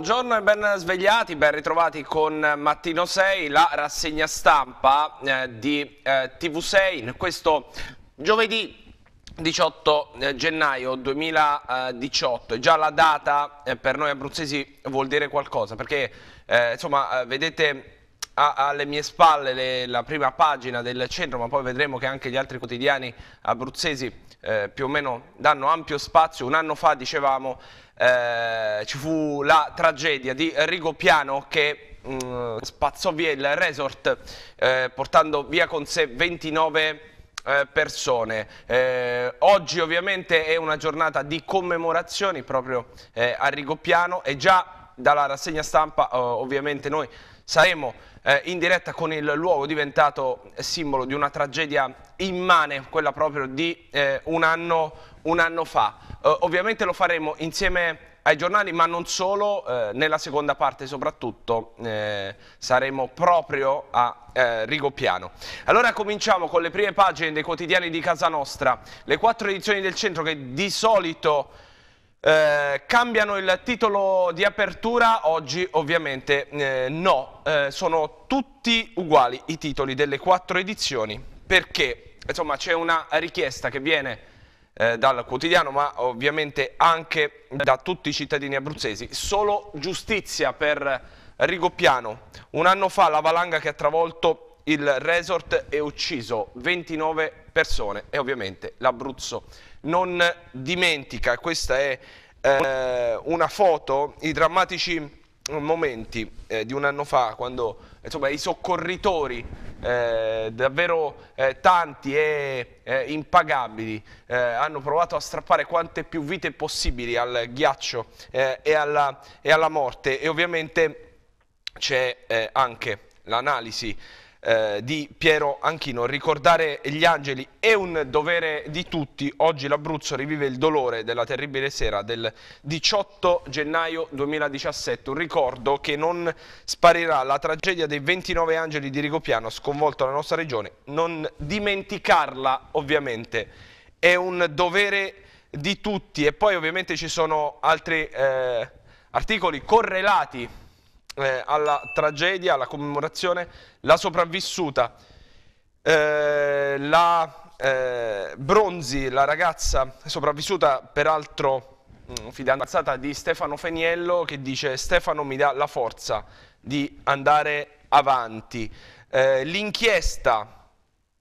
Buongiorno e ben svegliati, ben ritrovati con Mattino 6, la rassegna stampa eh, di eh, TV6 in questo giovedì 18 eh, gennaio 2018 è già la data eh, per noi abruzzesi vuol dire qualcosa perché eh, insomma eh, vedete alle mie spalle le, la prima pagina del centro, ma poi vedremo che anche gli altri quotidiani abruzzesi eh, più o meno danno ampio spazio. Un anno fa, dicevamo, eh, ci fu la tragedia di Rigopiano che mh, mm, spazzò via il resort eh, portando via con sé 29 eh, persone. Eh, oggi ovviamente è una giornata di commemorazioni proprio eh, a Rigopiano e già dalla rassegna stampa eh, ovviamente noi saremo eh, in diretta con il luogo diventato simbolo di una tragedia immane, quella proprio di eh, un, anno, un, anno, fa. Eh, ovviamente lo faremo insieme ai giornali, ma non solo, eh, nella seconda parte soprattutto eh, saremo proprio a eh, Rigopiano. Allora cominciamo con le prime pagine dei quotidiani di casa nostra, le quattro edizioni del centro che di solito eh, cambiano il titolo di apertura, oggi ovviamente eh, no, eh, sono tutti uguali i titoli delle quattro edizioni perché insomma c'è una richiesta che viene eh, dal quotidiano ma ovviamente anche da tutti i cittadini abruzzesi, solo giustizia per Rigoppiano, un anno fa la valanga che ha travolto il resort e ucciso 29 persone e ovviamente l'Abruzzo non dimentica. Questa è eh, una foto, i drammatici momenti eh, di un anno fa quando insomma, i soccorritori eh, davvero eh, tanti e eh, impagabili eh, hanno provato a strappare quante più vite possibili al ghiaccio eh, e alla, e, alla, morte e ovviamente c'è anche l'analisi eh, di Piero Anchino. Ricordare gli angeli è un dovere di tutti. Oggi l'Abruzzo rivive il dolore della terribile sera del 18 gennaio 2017. Un ricordo che non sparirà. La tragedia dei 29 angeli di Rigopiano ha sconvolto la nostra regione. Non dimenticarla, ovviamente, è un dovere di tutti. E poi ovviamente ci sono altri eh, articoli correlati eh, alla tragedia, alla commemorazione, la sopravvissuta, eh, la eh, Bronzi, la ragazza sopravvissuta peraltro mh, mm, fidanzata di Stefano Feniello che dice Stefano mi dà la forza di andare avanti. Eh, l'inchiesta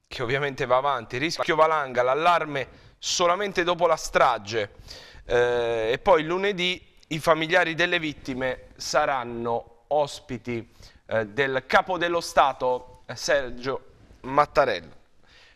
che ovviamente va avanti, rischio valanga, l'allarme solamente dopo la strage eh, e poi lunedì i familiari delle vittime saranno ospiti eh, del capo dello Stato eh, Sergio Mattarella,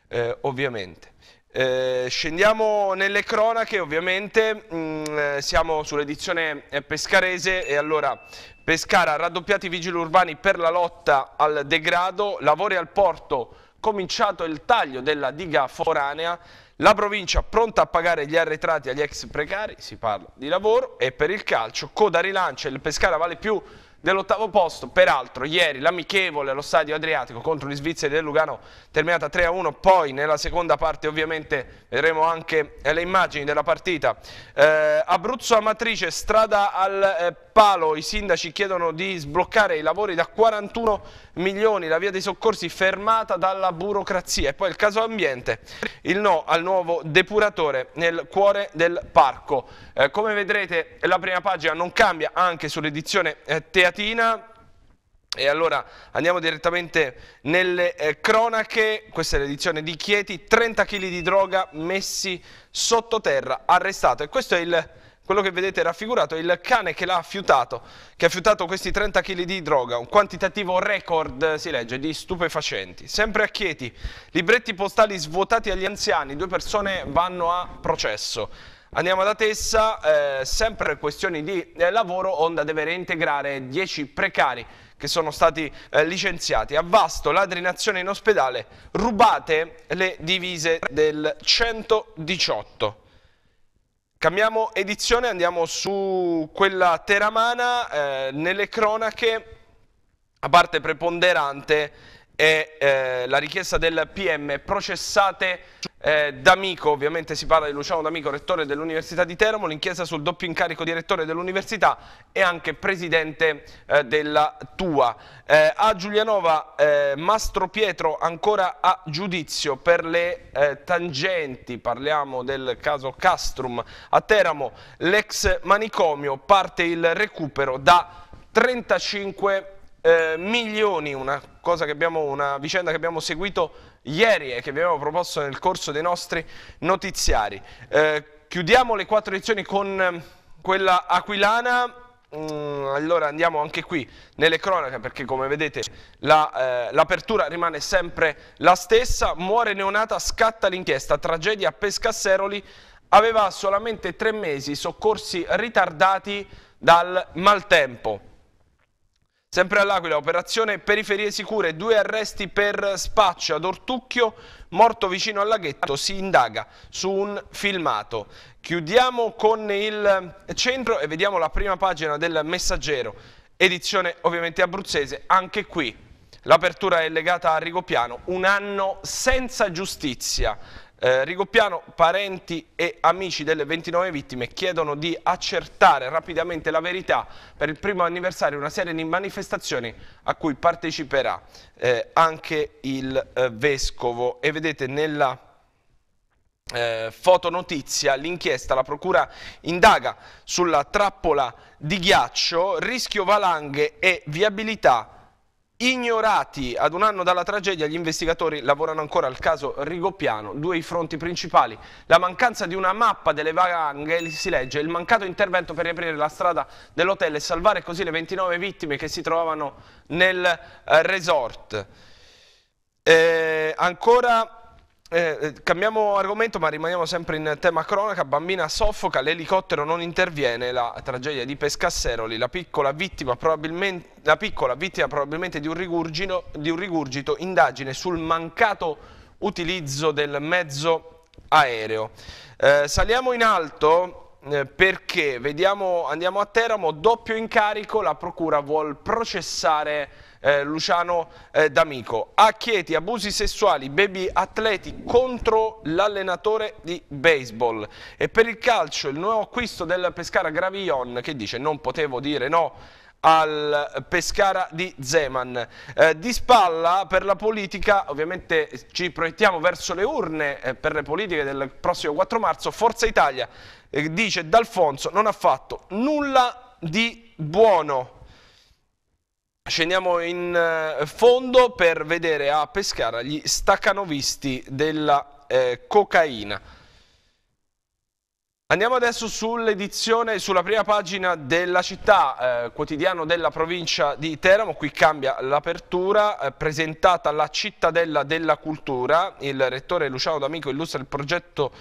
eh, ovviamente. Eh, scendiamo nelle cronache, ovviamente mh, mm, eh, siamo sull'edizione eh, pescarese e allora Pescara, raddoppiati i vigili urbani per la lotta al degrado, lavori al porto, cominciato il taglio della diga foranea, la provincia pronta a pagare gli arretrati agli ex precari, si parla di lavoro, e per il calcio Coda rilancia, il Pescara vale più dell'ottavo posto. Peraltro ieri l'amichevole allo stadio Adriatico contro gli svizzeri del Lugano terminata 3-1, poi nella seconda parte ovviamente vedremo anche eh, le immagini della partita. Eh, Abruzzo Amatrice, strada al eh, palo, i sindaci chiedono di sbloccare i lavori da 41 milioni, la via dei soccorsi fermata dalla burocrazia e poi il caso ambiente, il no al nuovo depuratore nel cuore del parco. Eh, come vedrete la prima pagina non cambia anche sull'edizione eh, teatrale Latina. E allora andiamo direttamente nelle eh, cronache, questa è l'edizione di Chieti, 30 kg di droga messi sottoterra, arrestato. E questo è il, quello che vedete raffigurato, il cane che l'ha affiutato, che ha affiutato questi 30 kg di droga, un quantitativo record, si legge, di stupefacenti. Sempre a Chieti, libretti postali svuotati agli anziani, due persone vanno a processo. Andiamo da Tessa, eh, sempre questioni di eh, lavoro, Onda deve reintegrare 10 precari che sono stati eh, licenziati. A Vasto, ladrinazione in ospedale, rubate le divise del 118. Cambiamo edizione, andiamo su quella teramana, eh, nelle cronache, a parte preponderante, è eh, la richiesta del PM, processate eh, D'Amico, ovviamente si parla di Luciano D'Amico, rettore dell'Università di Teramo, l'inchiesta sul doppio incarico di rettore dell'Università e anche presidente eh, della TUA. Eh, a Giulianova, eh, Mastro Pietro ancora a giudizio per le eh, tangenti, parliamo del caso Castrum. A Teramo, l'ex manicomio, parte il recupero da 35 eh, milioni, una, cosa che abbiamo, una vicenda che abbiamo seguito ieri e che vi abbiamo proposto nel corso dei nostri notiziari. Eh, chiudiamo le quattro edizioni con ehm, quella aquilana mm, allora andiamo anche qui nelle cronache perché come vedete l'apertura la, eh, rimane sempre la stessa, muore neonata, scatta l'inchiesta, tragedia a Pescasseroli, aveva solamente tre mesi, soccorsi ritardati dal maltempo. Sempre all'Aquila, operazione periferie sicure, due arresti per spaccio ad Ortucchio, morto vicino al laghetto, si indaga su un filmato. Chiudiamo con il centro e vediamo la prima pagina del Messaggero, edizione ovviamente abruzzese, anche qui l'apertura è legata a Rigopiano, un anno senza giustizia. Eh, Rigoppiano, parenti e amici delle 29 vittime chiedono di accertare rapidamente la verità per il primo anniversario una serie di manifestazioni a cui parteciperà eh, anche il eh, Vescovo. E vedete nella... Eh, fotonotizia, l'inchiesta, la procura indaga sulla trappola di ghiaccio, rischio valanghe e viabilità Ignorati ad un anno dalla tragedia, gli investigatori lavorano ancora al caso Rigoppiano, due i fronti principali. La mancanza di una mappa delle vaghe, si legge, il mancato intervento per riaprire la strada dell'hotel e salvare così le 29 vittime che si trovavano nel eh, resort. Eh, ancora eh, eh, cambiamo argomento ma rimaniamo sempre in tema cronaca, bambina soffoca, l'elicottero non interviene, la tragedia di Pescasseroli, la piccola vittima probabilmente, la piccola vittima probabilmente di, un di un rigurgito, indagine sul mancato utilizzo del mezzo aereo. Eh, saliamo in alto eh, perché vediamo, andiamo a Teramo, doppio incarico, la procura vuole processare eh, Luciano eh, D'Amico. A Chieti abusi sessuali, baby atleti contro l'allenatore di baseball. E per il calcio il nuovo acquisto del Pescara Gravillon che dice non potevo dire no al Pescara di Zeman. Eh, di spalla per la politica, ovviamente ci proiettiamo verso le urne eh, per le politiche del prossimo 4 marzo, Forza Italia eh, dice D'Alfonso non ha fatto nulla di buono. Scendiamo in eh, fondo per vedere a Pescara gli staccanovisti della eh, cocaina. Andiamo adesso sull'edizione, sulla prima pagina della città, eh, quotidiano della provincia di Teramo, qui cambia l'apertura, eh, presentata la cittadella della cultura, il rettore Luciano D'Amico illustra il progetto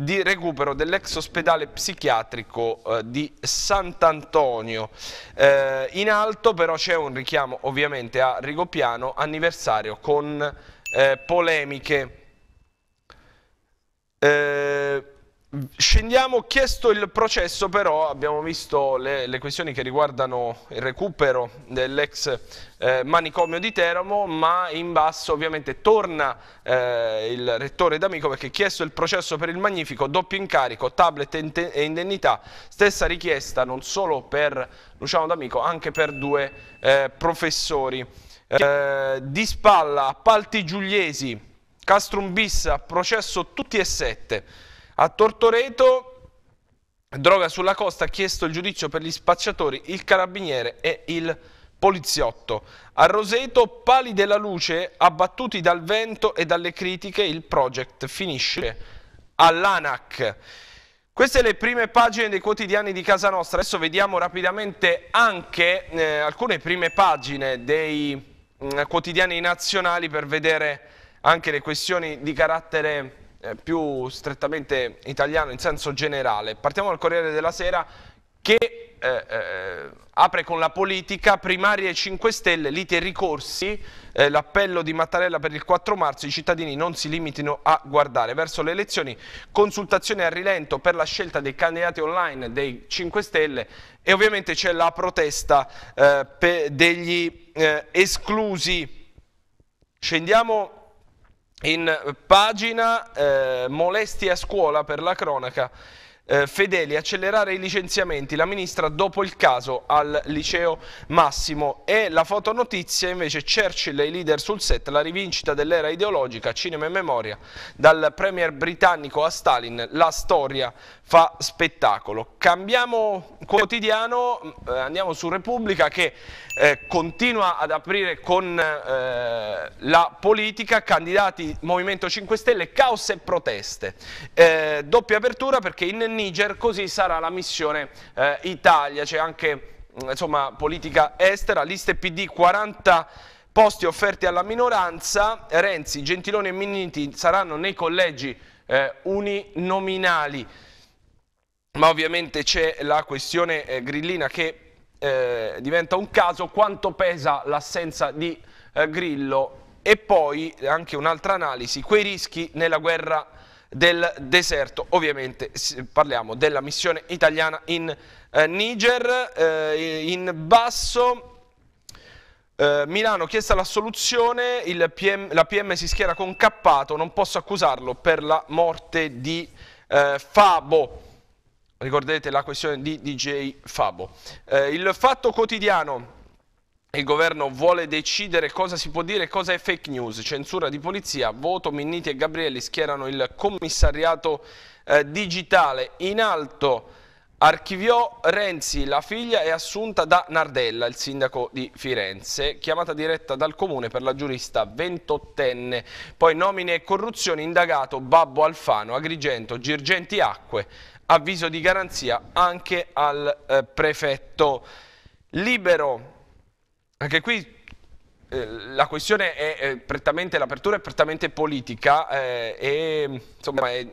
di recupero dell'ex ospedale psichiatrico eh, di Sant'Antonio. Eh, in alto però c'è un richiamo ovviamente a Rigopiano, anniversario con eh, polemiche. Eh, Scendiamo, chiesto il processo però abbiamo visto le, le questioni che riguardano il recupero dell'ex eh, manicomio di Teramo ma in basso ovviamente torna eh, il rettore D'Amico perché ha chiesto il processo per il Magnifico, doppio incarico, tablet e indennità, stessa richiesta non solo per Luciano D'Amico anche per due eh, professori. Eh, di spalla, appalti Giuliesi, Castrum bis, processo tutti e sette. A Tortoreto, droga sulla costa, ha chiesto il giudizio per gli spacciatori, il carabiniere e il poliziotto. A Roseto, pali della luce, abbattuti dal vento e dalle critiche, il project finisce all'ANAC. Queste le prime pagine dei quotidiani di casa nostra, adesso vediamo rapidamente anche eh, alcune prime pagine dei eh, quotidiani nazionali per vedere anche le questioni di carattere eh, più strettamente italiano in senso generale. Partiamo dal Corriere della Sera che eh, eh, apre con la politica, primarie 5 Stelle, lite e ricorsi, eh, l'appello di Mattarella per il 4 marzo, i cittadini non si limitino a guardare verso le elezioni, consultazione a rilento per la scelta dei candidati online dei 5 Stelle e ovviamente c'è la protesta eh, degli eh, esclusi. Scendiamo in pagina eh, molestie a scuola per la cronaca, eh, Fedeli accelerare i licenziamenti, la ministra dopo il caso al liceo Massimo e la fotonotizia invece Churchill e i leader sul set, la rivincita dell'era ideologica, cinema e memoria, dal premier britannico a Stalin, la storia fa spettacolo. Cambiamo quotidiano, eh, andiamo su Repubblica che eh, continua ad aprire con eh, la politica, candidati Movimento 5 Stelle, caos e proteste. Eh, doppia apertura perché in Niger così sarà la missione eh, Italia, c'è anche mm, insomma, politica estera, liste PD 40 posti offerti alla minoranza, Renzi, Gentiloni e Minniti saranno nei collegi eh, uninominali ma ovviamente c'è la questione eh, grillina che eh, diventa un caso, quanto pesa l'assenza di eh, Grillo e poi anche un'altra analisi, quei rischi nella guerra del deserto, ovviamente parliamo della missione italiana in eh, Niger, eh, in basso eh, Milano chiesta l'assoluzione, PM, la PM si schiera con Cappato, non posso accusarlo per la morte di eh, Fabo ricordate la questione di DJ Fabo. Eh, il fatto quotidiano, il governo vuole decidere cosa si può dire e cosa è fake news, censura di polizia, voto, Minniti e Gabrielli schierano il commissariato eh, digitale in alto. Archiviò Renzi, la figlia è assunta da Nardella, il sindaco di Firenze, chiamata diretta dal comune per la giurista ventottenne. Poi nomine e corruzione, indagato Babbo Alfano, Agrigento, Girgenti Acque, avviso di garanzia anche al eh, prefetto. Libero, anche qui eh, la questione è, prettamente, l'apertura è prettamente politica eh, e insomma è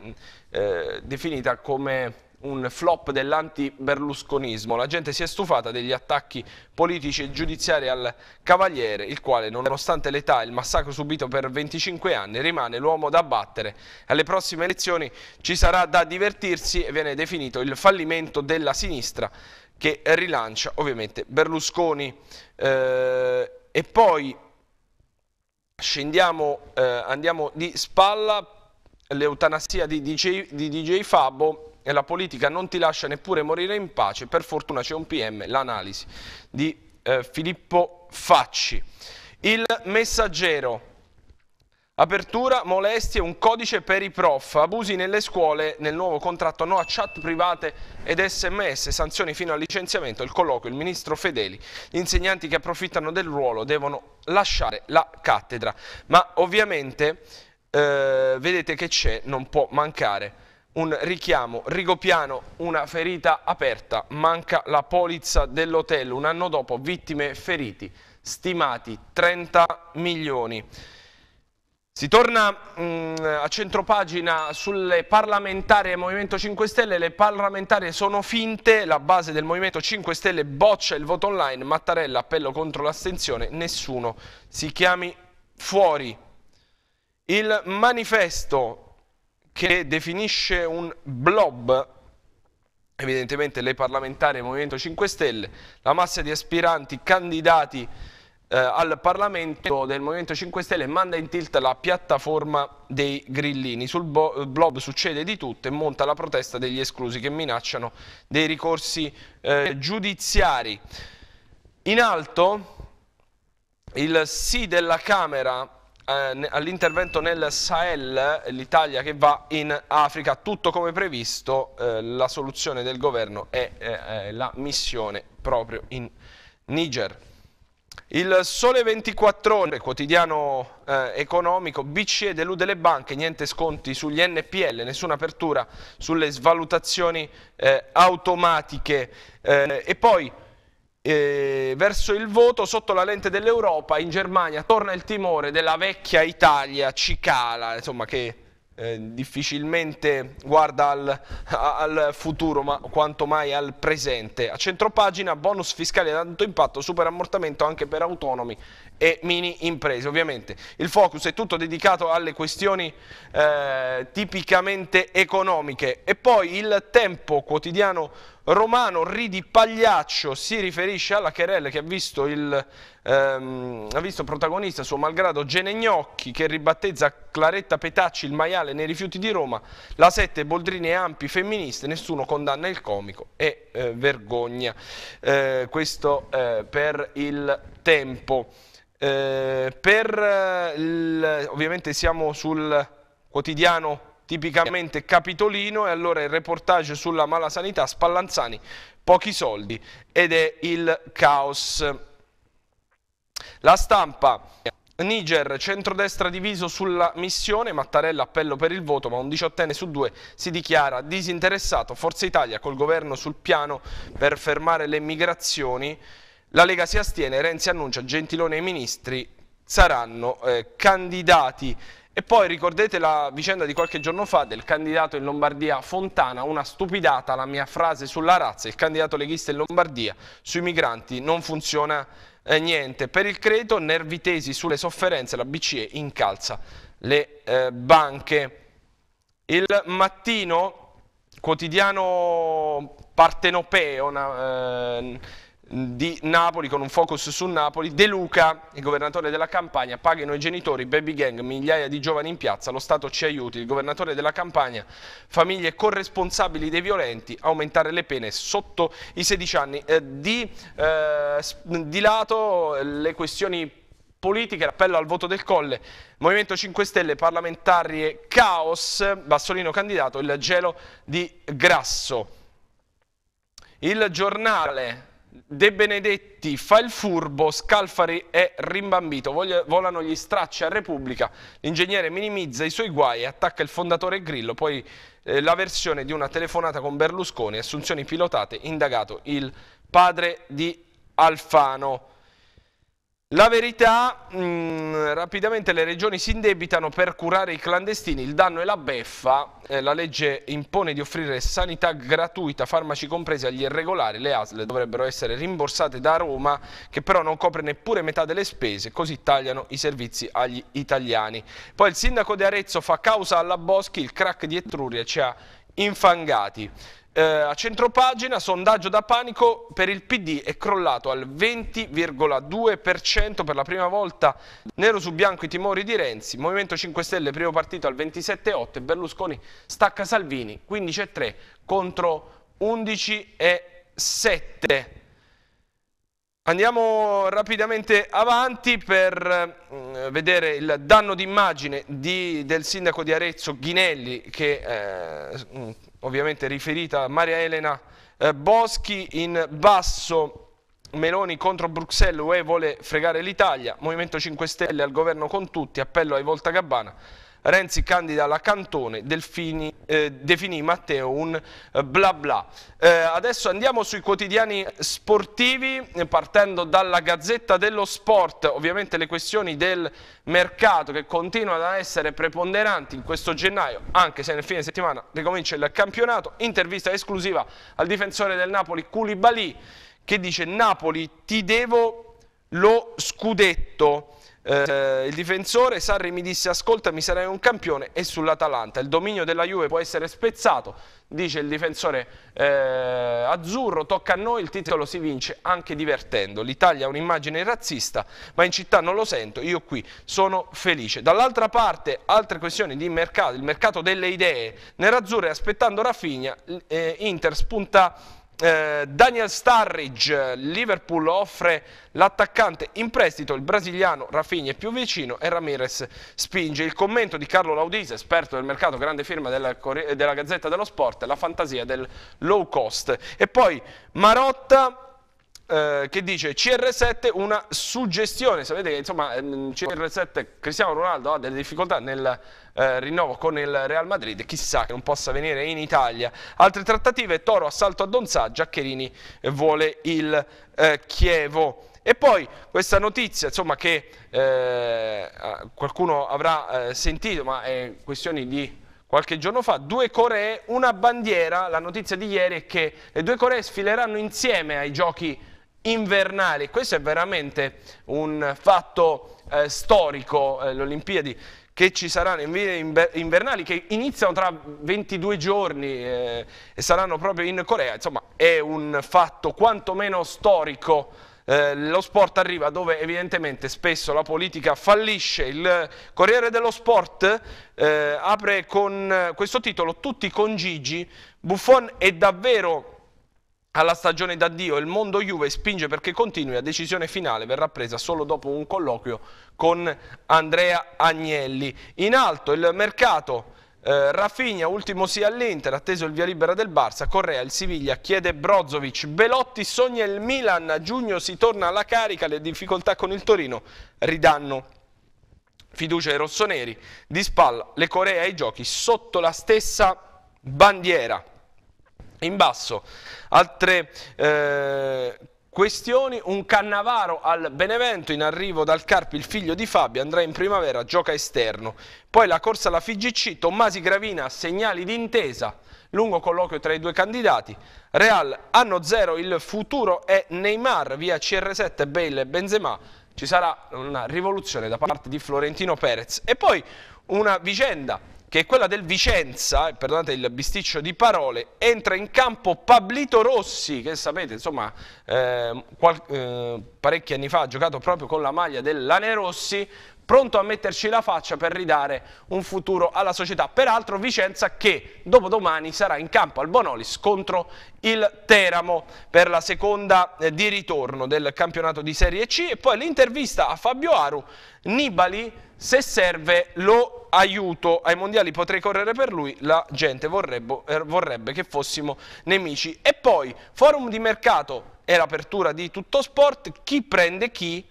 eh, definita come un flop dell'anti-berlusconismo. La gente si è stufata degli attacchi politici e giudiziari al Cavaliere, il quale, nonostante l'età e il massacro subito per 25 anni, rimane l'uomo da battere. Alle prossime elezioni ci sarà da divertirsi e viene definito il fallimento della sinistra che rilancia ovviamente Berlusconi. Eh, e poi scendiamo, eh, andiamo di spalla, l'eutanasia di DJ, di DJ Fabbo e la politica non ti lascia neppure morire in pace, per fortuna c'è un PM, l'analisi di eh, Filippo Facci. Il messaggero, Apertura, molestie, un codice per i prof, abusi nelle scuole, nel nuovo contratto no a chat private ed sms, sanzioni fino al licenziamento, il colloquio, il ministro Fedeli, gli insegnanti che approfittano del ruolo devono lasciare la cattedra, ma ovviamente eh, vedete che c'è, non può mancare un richiamo, Rigopiano una ferita aperta, manca la polizza dell'hotel, un anno dopo vittime e feriti, stimati 30 milioni. Si torna mh, mm, a centropagina sulle parlamentarie Movimento 5 Stelle, le parlamentarie sono finte, la base del Movimento 5 Stelle boccia il voto online, Mattarella appello contro l'astensione, nessuno si chiami fuori. Il manifesto che definisce un blob evidentemente lei parlamentare del Movimento 5 Stelle, la massa di aspiranti candidati eh, al Parlamento del Movimento 5 Stelle manda in tilt la piattaforma dei grillini. Sul blob succede di tutto e monta la protesta degli esclusi che minacciano dei ricorsi eh, giudiziari. In alto il sì della Camera eh, all'intervento nel Sahel, l'Italia che va in Africa, tutto come previsto, eh, la soluzione del governo è eh, la missione proprio in Niger. Il Sole 24 Ore, quotidiano eh, economico, BCE delude le banche, niente sconti sugli NPL, nessuna apertura sulle svalutazioni eh, automatiche eh, e poi eh, verso il voto sotto la lente dell'Europa, in Germania torna il timore della vecchia Italia cicala, insomma che eh, difficilmente guarda al, al, futuro ma quanto mai al presente. A centropagina bonus fiscali ad alto impatto, super ammortamento anche per autonomi e mini imprese. Ovviamente il focus è tutto dedicato alle questioni eh, tipicamente economiche e poi il tempo quotidiano romano Ridi Pagliaccio si riferisce alla querelle che ha visto, il, ehm, ha visto protagonista suo malgrado Genegnocchi che ribattezza Claretta Petacci il maiale nei rifiuti di Roma, la sette Boldrini e Ampi femministe, nessuno condanna il comico e eh, vergogna. Eh, questo eh, per il tempo. Eh, per eh, il, ovviamente siamo sul quotidiano tipicamente capitolino e allora il reportage sulla mala sanità Spallanzani, pochi soldi ed è il caos. La stampa Niger, centrodestra diviso sulla missione, Mattarella appello per il voto, ma un diciottenne su due si dichiara disinteressato. Forza Italia col governo sul piano per fermare le migrazioni. La Lega si astiene, Renzi annuncia Gentilone e i ministri saranno eh, candidati. E poi ricordate la vicenda di qualche giorno fa del candidato in Lombardia Fontana, una stupidata la mia frase sulla razza, il candidato leghista in Lombardia sui migranti non funziona eh, niente. Per il credito nervi tesi sulle sofferenze, la BCE incalza le eh, banche. Il mattino quotidiano partenopeo... Una, ehm, di Napoli con un focus su Napoli, De Luca, il governatore della campagna paghino i genitori, baby gang, migliaia di giovani in piazza, lo Stato ci aiuti, il governatore della campagna, famiglie corresponsabili dei violenti, aumentare le pene sotto i 16 anni. Eh, di, eh, di lato eh, le questioni politiche, l'appello al voto del Colle, Movimento 5 Stelle, parlamentari caos, Bassolino candidato, il gelo di Grasso. Il giornale De Benedetti fa il furbo, Scalfari è rimbambito, volano gli stracci a Repubblica, l'ingegnere minimizza i suoi guai attacca il fondatore Grillo, poi eh, la versione di una telefonata con Berlusconi, assunzioni pilotate, indagato il padre di Alfano. La verità, mh, mm, rapidamente le regioni si indebitano per curare i clandestini, il danno è la beffa, eh, la legge impone di offrire sanità gratuita, farmaci compresi agli irregolari, le ASL dovrebbero essere rimborsate da Roma che però non copre neppure metà delle spese, così tagliano i servizi agli italiani. Poi il sindaco di Arezzo fa causa alla Boschi, il crack di Etruria ci ha infangati. Eh, a centropagina, sondaggio da panico per il PD è crollato al 20,2% per la prima volta. Nero su bianco i timori di Renzi, Movimento 5 Stelle primo partito al 27,8% e Berlusconi stacca Salvini 15,3 contro 11,7%. Andiamo rapidamente avanti per eh, vedere il danno d'immagine di, del sindaco di Arezzo Ghinelli che eh, mm, ovviamente riferita a Maria Elena eh, Boschi in basso Meloni contro Bruxelles UE vuole fregare l'Italia, Movimento 5 Stelle al governo con tutti, appello ai Volta Gabbana Renzi candida alla Cantone, Delfini, eh, definì Matteo un eh, bla bla. Eh, adesso andiamo sui quotidiani sportivi, partendo dalla Gazzetta dello Sport, ovviamente le questioni del mercato che continuano ad essere preponderanti in questo gennaio, anche se nel fine settimana ricomincia il campionato, intervista esclusiva al difensore del Napoli Koulibaly che dice Napoli ti devo lo scudetto eh, il difensore Sarri mi disse ascoltami sarei un campione e sull'Atalanta il dominio della Juve può essere spezzato dice il difensore eh, azzurro tocca a noi il titolo si vince anche divertendo l'Italia ha un'immagine razzista ma in città non lo sento io qui sono felice dall'altra parte altre questioni di mercato il mercato delle idee nerazzurre aspettando Rafinha eh, Inter spunta eh, Daniel Starridge, Liverpool offre l'attaccante in prestito, il brasiliano Rafinha è più vicino e Ramirez spinge. Il commento di Carlo Laudise, esperto del mercato, grande firma della, della Gazzetta dello Sport, la fantasia del low cost. E poi Marotta eh, che dice CR7 una suggestione, sapete che insomma ehm, CR7 Cristiano Ronaldo ha delle difficoltà nel eh, rinnovo con il Real Madrid, chissà che non possa venire in Italia. Altre trattative, Toro assalto a Donzà, Giaccherini vuole il eh, Chievo. E poi questa notizia insomma, che eh, qualcuno avrà eh, sentito, ma è questione di qualche giorno fa, due Coree, una bandiera, la notizia di ieri è che le due Coree sfileranno insieme ai giochi invernali. Questo è veramente un fatto eh, storico, eh, le Olimpiadi che ci saranno invernali che iniziano tra 22 giorni eh, e saranno proprio in Corea, insomma è un fatto quantomeno storico. Eh, lo sport arriva dove evidentemente spesso la politica fallisce. Il Corriere dello Sport eh, apre con questo titolo Tutti con Gigi, Buffon è davvero alla stagione d'addio il mondo Juve spinge perché continui, la decisione finale verrà presa solo dopo un colloquio con Andrea Agnelli. In alto il mercato, eh, Rafinha ultimo sia all'Inter, atteso il via libera del Barça, Correa il Siviglia chiede Brozovic, Belotti sogna il Milan, a giugno si torna alla carica, le difficoltà con il Torino ridanno fiducia ai rossoneri, di spalla le Corea ai giochi sotto la stessa bandiera. In basso, altre eh, questioni, un Cannavaro al Benevento, in arrivo dal Carpi il figlio di Fabio, andrà in primavera, gioca esterno. Poi la corsa alla FIGC, Tommasi Gravina, segnali d'intesa, lungo colloquio tra i due candidati. Real, anno zero, il futuro è Neymar, via CR7, Bale e Benzema. Ci sarà una rivoluzione da parte di Florentino Perez. E poi una vicenda che è quella del Vicenza, eh, perdonate il bisticcio di parole, entra in campo Pablito Rossi, che sapete, insomma, eh, qual, eh, parecchi anni fa ha giocato proprio con la maglia dell'Ane Rossi, pronto a metterci la faccia per ridare un futuro alla società. Peraltro Vicenza che dopodomani sarà in campo al Bonolis contro il Teramo per la seconda eh, di ritorno del campionato di Serie C e poi l'intervista a Fabio Aru, Nibali se serve lo aiuto ai mondiali potrei correre per lui la gente vorrebbe, eh, vorrebbe che fossimo nemici e poi forum di mercato e l'apertura di tutto sport chi prende chi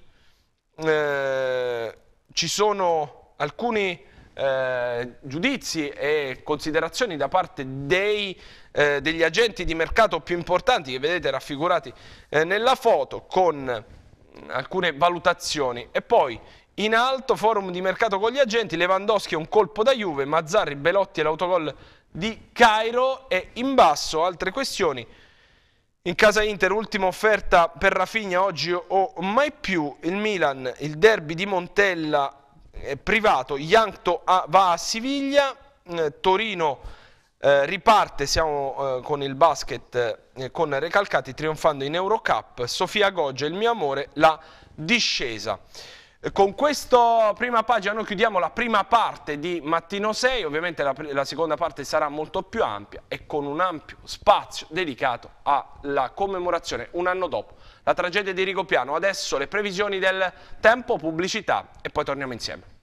eh, ci sono alcuni eh, giudizi e considerazioni da parte dei, eh, degli agenti di mercato più importanti che vedete raffigurati eh, nella foto con alcune valutazioni e poi in alto forum di mercato con gli agenti Lewandowski è un colpo da Juve Mazzarri, Belotti e l'autogol di Cairo e in basso altre questioni in casa Inter, ultima offerta per Rafinha oggi o mai più il Milan, il derby di Montella eh, privato, Jankto va a Siviglia, eh, Torino eh, riparte, siamo eh, con il basket eh, con Recalcati trionfando in Eurocup, Sofia Goggia, il mio amore, la discesa. Eh, con questa prima pagina noi chiudiamo la prima parte di Mattino 6, ovviamente la, la, seconda parte sarà molto più ampia e con un ampio spazio dedicato alla commemorazione un anno dopo la tragedia di Rigopiano. Adesso le previsioni del tempo, pubblicità e poi torniamo insieme.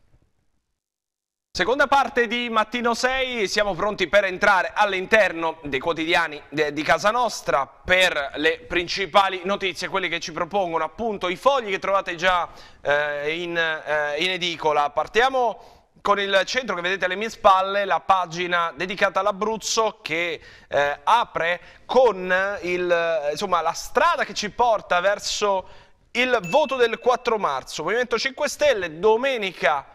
Seconda parte di Mattino 6, siamo pronti per entrare all'interno dei quotidiani di casa nostra per le principali notizie, quelle che ci propongono appunto i fogli che trovate già eh, in, eh, in edicola. Partiamo con il centro che vedete alle mie spalle, la pagina dedicata all'Abruzzo che eh, apre con il, insomma, la strada che ci porta verso il voto del 4 marzo. Movimento 5 Stelle, domenica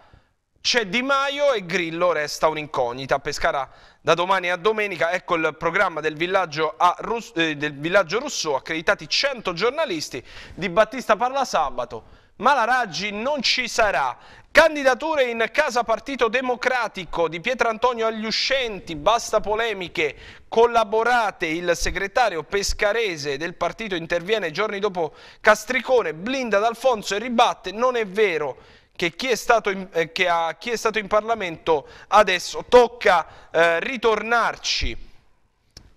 c'è Di Maio e Grillo resta un'incognita. Pescara da domani a domenica, ecco il programma del villaggio, Rus eh, del villaggio Rousseau, accreditati 100 giornalisti, di Battista parla sabato. Ma la Raggi non ci sarà. Candidature in casa Partito Democratico di Pietrantonio agli uscenti, basta polemiche, collaborate, il segretario pescarese del partito interviene giorni dopo Castricone, blinda D'Alfonso e ribatte, non è vero che, chi è stato in, eh, che a chi è stato in Parlamento adesso tocca eh, ritornarci.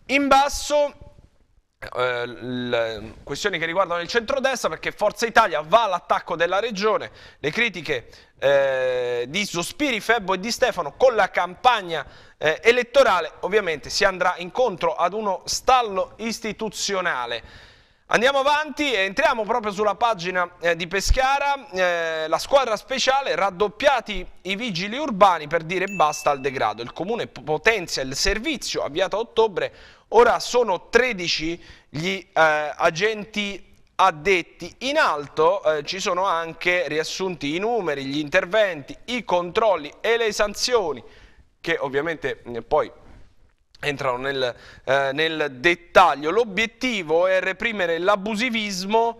In basso eh, questioni che riguardano il centrodestra perché Forza Italia va all'attacco della regione, le critiche eh, di Sospiri, Febbo e Di Stefano con la campagna eh, elettorale ovviamente si andrà incontro ad uno stallo istituzionale. Andiamo avanti e entriamo proprio sulla pagina eh, di Pescara, eh, la squadra speciale, raddoppiati i vigili urbani per dire basta al degrado. Il comune potenzia il servizio avviato a ottobre, ora sono 13 gli eh, agenti addetti. In alto eh, ci sono anche riassunti i numeri, gli interventi, i controlli e le sanzioni che ovviamente poi entrano nel, eh, nel dettaglio. L'obiettivo è reprimere l'abusivismo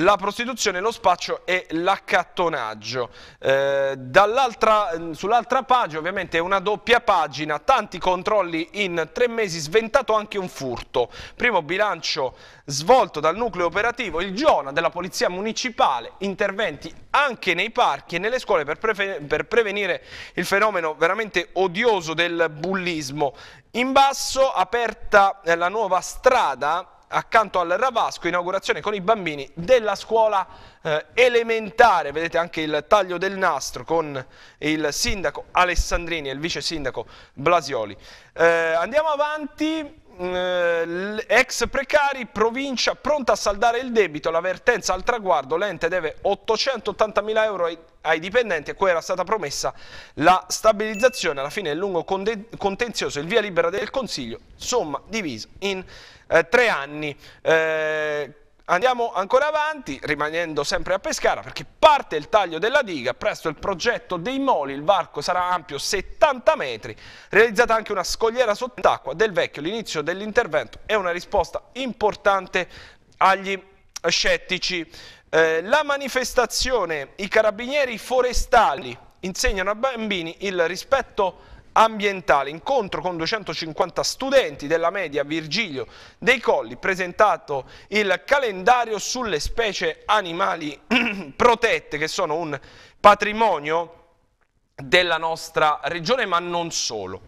la prostituzione, lo spaccio e l'accattonaggio. Eh, mm, sull'altra pagina ovviamente è una doppia pagina, tanti controlli in tre mesi, sventato anche un furto. Primo bilancio svolto dal nucleo operativo, il giorno della Polizia Municipale, interventi anche nei parchi e nelle scuole per, pre per prevenire il fenomeno veramente odioso del bullismo. In basso aperta eh, la nuova strada accanto al Ravasco, inaugurazione con i bambini della scuola eh, elementare, vedete anche il taglio del nastro con il sindaco Alessandrini e il vice sindaco Blasioli. Eh, andiamo avanti, mm, eh, ex precari, provincia pronta a saldare il debito, l'avvertenza al traguardo, l'ente deve 880 euro ai ai dipendenti a cui era stata promessa la stabilizzazione alla fine del lungo contenzioso il via libera del Consiglio, somma divisa in eh, tre anni. Eh, Andiamo ancora avanti, rimanendo sempre a Pescara, perché parte il taglio della diga, presto il progetto dei moli, il varco sarà ampio 70 metri, realizzata anche una scogliera sott'acqua del vecchio, l'inizio dell'intervento è una risposta importante agli scettici. Eh, la manifestazione, i carabinieri forestali insegnano a bambini il rispetto ambientale, incontro con 250 studenti della media Virgilio dei Colli, presentato il calendario sulle specie animali protette che sono un patrimonio della nostra regione, ma non solo.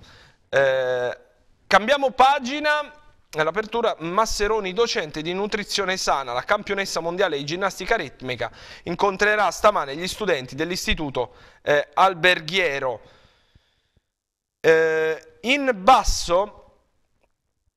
Eh, cambiamo pagina all'apertura Masseroni docente di nutrizione sana, la campionessa mondiale di ginnastica ritmica, incontrerà stamane gli studenti dell'istituto eh, alberghiero. Eh, in basso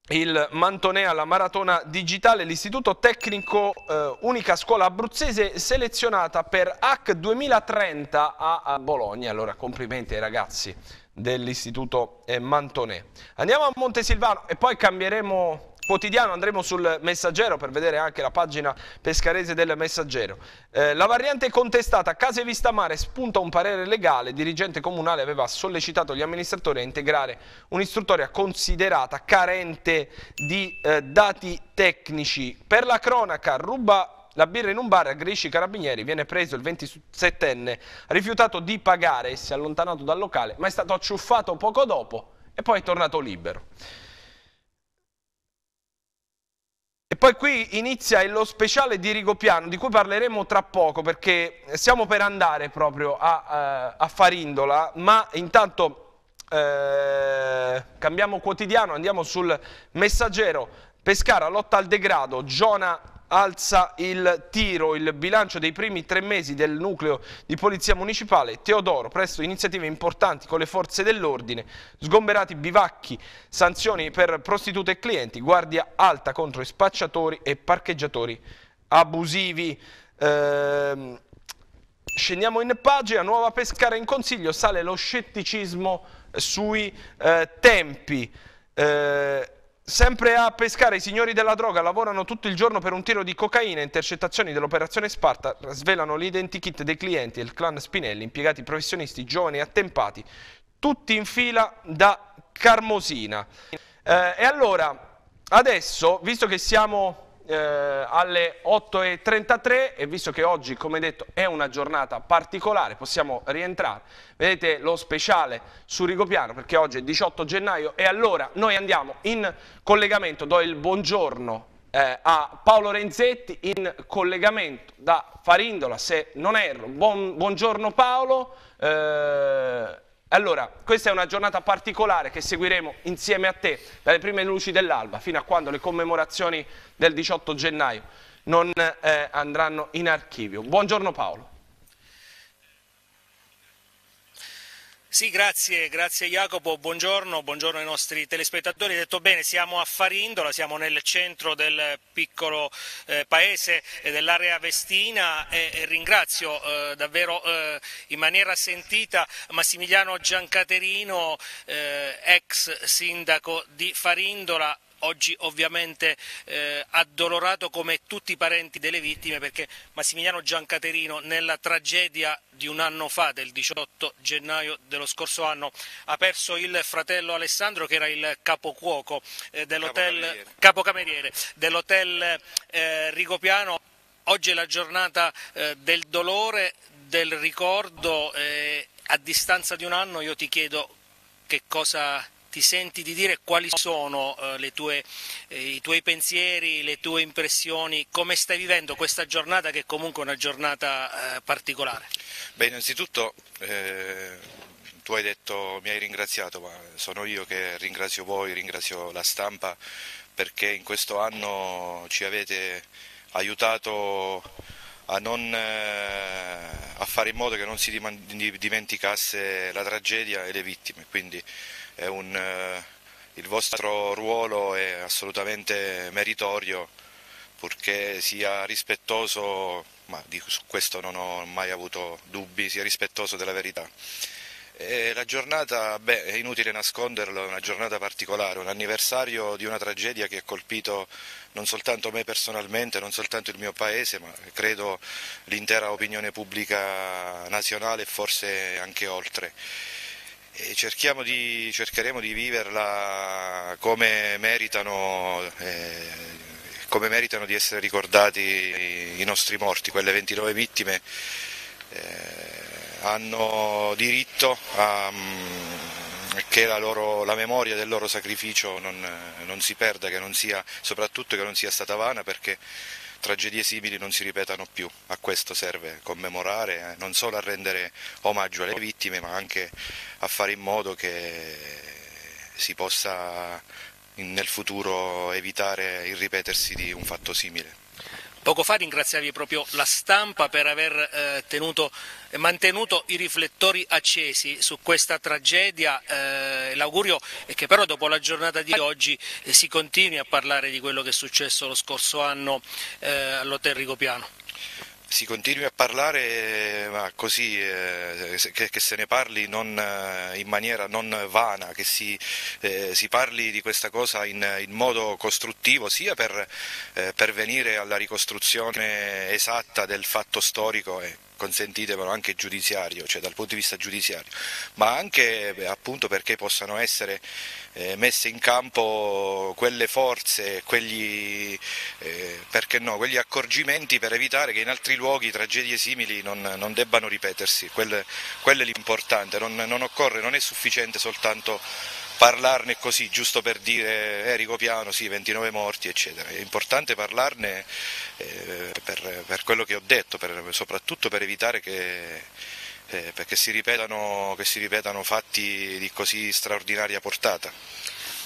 il Mantonea alla maratona digitale, l'istituto tecnico eh, unica scuola abruzzese selezionata per HAC 2030 a, a Bologna. Allora complimenti ai ragazzi dell'Istituto eh, Mantonè. Andiamo a Montesilvano e poi cambieremo quotidiano, andremo sul Messaggero per vedere anche la pagina pescarese del Messaggero. Eh, la variante contestata, a Case Vistamare spunta un parere legale, dirigente comunale aveva sollecitato gli amministratori a integrare un'istruttoria considerata carente di eh, dati tecnici. Per la cronaca, ruba la birra in un bar aggredisce i carabinieri, viene preso il 27enne, rifiutato di pagare e si è allontanato dal locale, ma è stato acciuffato poco dopo e poi è tornato libero. E poi qui inizia lo speciale di Rigopiano, di cui parleremo tra poco, perché stiamo per andare proprio a, eh, a Farindola, ma intanto... Eh, cambiamo quotidiano, andiamo sul messaggero Pescara lotta al degrado, Giona alza il tiro. Il bilancio dei primi tre mesi del nucleo di polizia municipale Teodoro, presto iniziative importanti con le forze dell'ordine, sgomberati bivacchi, sanzioni per prostitute e clienti, guardia alta contro i spacciatori e parcheggiatori abusivi. Ehm, scendiamo in pagina, Nuova Pescara in consiglio, sale lo scetticismo sui eh, tempi. Eh, Sempre a pescare, i signori della droga lavorano tutto il giorno per un tiro di cocaina. Intercettazioni dell'operazione Sparta svelano l'identikit dei clienti del clan Spinelli, impiegati professionisti giovani e attempati, tutti in fila da Carmosina. Eh, e allora, adesso, visto che siamo eh, alle 8.33 e visto che oggi, come detto, è una giornata particolare, possiamo rientrare. Vedete lo speciale su Rigopiano perché oggi è 18 gennaio e allora noi andiamo in collegamento, do il buongiorno eh, a Paolo Renzetti in collegamento da Farindola, se non erro. Buon, buongiorno Paolo. Eh, allora, questa è una giornata particolare che seguiremo insieme a te dalle prime luci dell'alba fino a quando le commemorazioni del 18 gennaio non eh, andranno in archivio. Buongiorno Paolo. Sì, grazie, grazie Jacopo, buongiorno, buongiorno ai nostri telespettatori. Detto bene, siamo a Farindola, siamo nel centro del piccolo eh, paese eh, dell'area vestina e, e ringrazio eh, davvero eh, in maniera sentita Massimiliano Giancaterino, eh, ex sindaco di Farindola oggi ovviamente eh, addolorato come tutti i parenti delle vittime perché Massimiliano Giancaterino nella tragedia di un anno fa, del 18 gennaio dello scorso anno, ha perso il fratello Alessandro che era il capocuoco eh, dell'hotel capocameriere, dell'hotel eh, Rigopiano. Oggi è la giornata eh, del dolore, del ricordo, eh, a distanza di un anno io ti chiedo che cosa ti senti di dire quali sono eh, tue, eh, i tuoi pensieri, le tue impressioni, come stai vivendo questa giornata che è comunque una giornata eh, particolare? Beh, innanzitutto eh, tu hai detto, mi hai ringraziato, ma sono io che ringrazio voi, ringrazio la stampa perché in questo anno ci avete aiutato a, non, eh, a fare in modo che non si dimenticasse la tragedia e le vittime. Quindi un, eh, il vostro ruolo è assolutamente meritorio purché sia rispettoso, ma su questo non ho mai avuto dubbi, sia rispettoso della verità. E la giornata, beh, è inutile nasconderlo, è una giornata particolare, un anniversario di una tragedia che ha colpito non soltanto me personalmente, non soltanto il mio paese, ma credo l'intera opinione pubblica nazionale e forse anche oltre di, cercheremo di viverla come meritano, eh, come meritano, di essere ricordati i nostri morti, quelle 29 vittime eh, hanno diritto a, mm, che la, loro, la, memoria del loro sacrificio non, non si perda, che sia, soprattutto che non sia stata vana perché tragedie simili non si ripetano più. A questo serve commemorare, eh, non solo a rendere omaggio alle vittime, ma anche a fare in modo che si possa nel futuro evitare il ripetersi di un fatto simile. Poco fa ringraziavi proprio la stampa per aver eh, tenuto, mantenuto i riflettori accesi su questa tragedia. Eh, l'augurio è che però dopo la giornata di oggi eh, si continui a parlare di quello che è successo lo scorso anno eh, all'Hotel Rigopiano si continui a parlare ma così, eh, che, che, se ne parli non, eh, in maniera non vana, che si, eh, si parli di questa cosa in, in modo costruttivo sia per, eh, per, venire alla ricostruzione esatta del fatto storico. E, consentimelo, anche giudiziario, cioè dal punto di vista giudiziario, ma anche beh, appunto perché possano essere eh, messe in campo quelle forze, quegli, eh, no, quegli, accorgimenti per evitare che in altri luoghi tragedie simili non, non debbano ripetersi, quello è l'importante, non, non occorre, non è sufficiente soltanto parlarne così, giusto per dire Erico eh, Piano, sì, 29 morti, eccetera. È importante parlarne eh, per, per quello che ho detto, per, soprattutto per evitare che, eh, si ripetano, che si ripetano fatti di così straordinaria portata.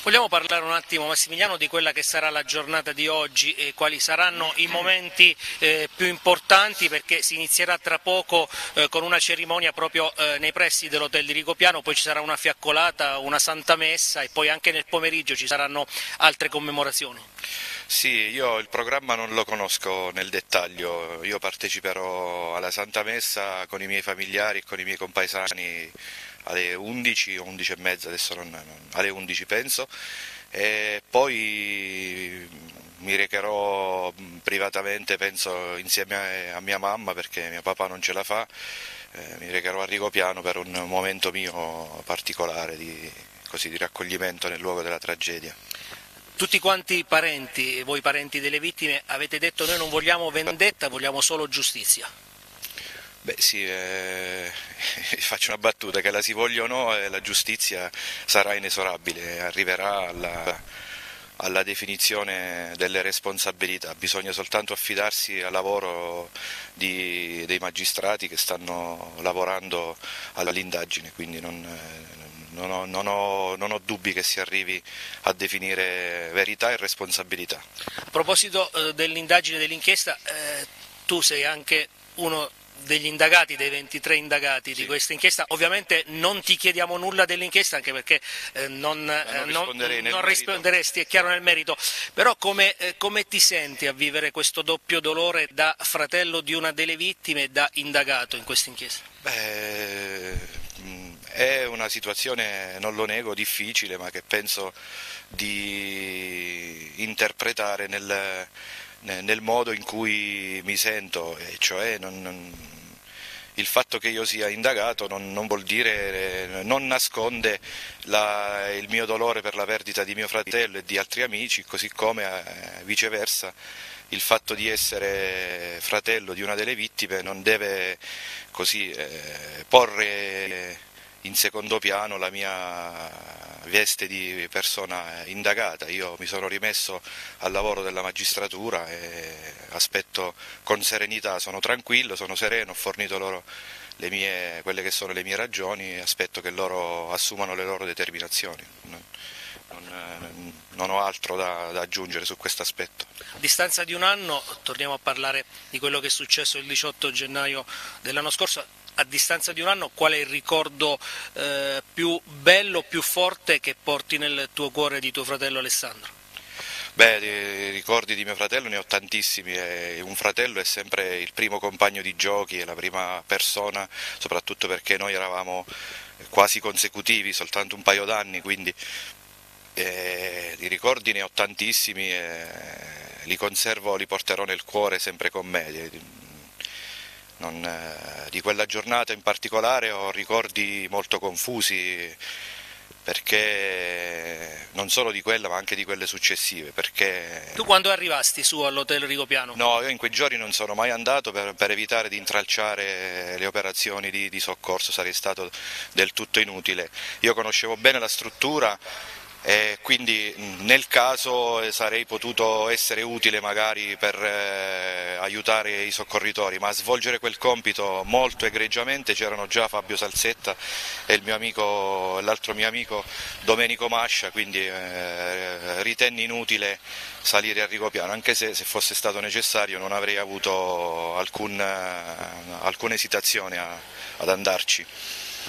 Vogliamo parlare un attimo, Massimiliano, di quella che sarà la giornata di oggi e quali saranno i momenti eh, più importanti perché si inizierà tra poco eh, con una cerimonia proprio eh, nei pressi dell'hotel di Rigopiano, poi ci sarà una fiaccolata, una santa messa e poi anche nel pomeriggio ci saranno altre commemorazioni. Sì, io il programma non lo conosco nel dettaglio, io parteciperò alla Santa Messa con i miei familiari e con i miei compaesani alle 11 o 11 e mezza, adesso non, alle 11 penso, e poi mi recherò mm, privatamente, penso, insieme a mia mamma perché mio papà non ce la fa, eh, mi recherò a Rigopiano per un momento mio particolare di, così, di raccoglimento nel luogo della tragedia. Tutti quanti i parenti, voi parenti delle vittime, avete detto noi non vogliamo vendetta, vogliamo solo giustizia. Beh sì, eh, faccio una battuta, che la si voglia o no, eh, la giustizia sarà inesorabile, arriverà alla, alla, definizione delle responsabilità, bisogna soltanto affidarsi al lavoro di, dei magistrati che stanno lavorando all'indagine, quindi non, eh, non ho, non, ho, non ho, dubbi che si arrivi a definire verità e responsabilità. A proposito eh, dell'indagine dell'inchiesta, eh, tu sei anche uno degli indagati, dei 23 indagati sì. di questa inchiesta. Ovviamente non ti chiediamo nulla dell'inchiesta anche perché eh, non, eh, non, non risponderesti, è chiaro nel merito, però come, eh, come, ti senti a vivere questo doppio dolore da fratello di una delle vittime e da indagato in questa inchiesta? Beh è una situazione, non lo nego, difficile, ma che penso di interpretare nel, nel modo in cui mi sento, e cioè non, non il fatto che io sia indagato non, non vuol dire, non nasconde la, il mio dolore per la perdita di mio fratello e di altri amici, così come eh, viceversa il fatto di essere fratello di una delle vittime non deve così eh, porre in secondo piano la mia veste di persona indagata. Io mi sono rimesso al lavoro della magistratura e aspetto con serenità, sono tranquillo, sono sereno, ho fornito loro mie, quelle che sono le mie ragioni e aspetto che loro assumano le loro determinazioni. Non, non ho altro da, da aggiungere su questo aspetto. A distanza di un anno torniamo a parlare di quello che è successo il 18 gennaio dell'anno scorso a distanza di un anno qual è il ricordo eh, più bello, più forte che porti nel tuo cuore di tuo fratello Alessandro? Beh, ricordi di mio fratello ne ho tantissimi, eh, un fratello è sempre il primo compagno di giochi, è la prima persona, soprattutto perché noi eravamo quasi consecutivi, soltanto un paio d'anni, quindi eh, di ricordi ne ho tantissimi, eh, li conservo, li porterò nel cuore sempre con me. Eh, non, eh, di quella giornata in particolare ho ricordi molto confusi perché non solo di quella ma anche di quelle successive. Perché... Tu quando arrivasti su all'hotel Rigopiano? No, io in quei giorni non sono mai andato per, per evitare di intralciare le operazioni di, di soccorso, sarei stato del tutto inutile. Io conoscevo bene la struttura e quindi nel caso eh, sarei potuto essere utile magari per eh, aiutare i soccorritori, ma a svolgere quel compito molto egregiamente c'erano già Fabio Salzetta e l'altro mio amico Domenico Mascia, quindi eh, ritenni inutile salire a rigopiano, anche se se fosse stato necessario non avrei avuto alcun, eh, alcuna esitazione a, ad andarci.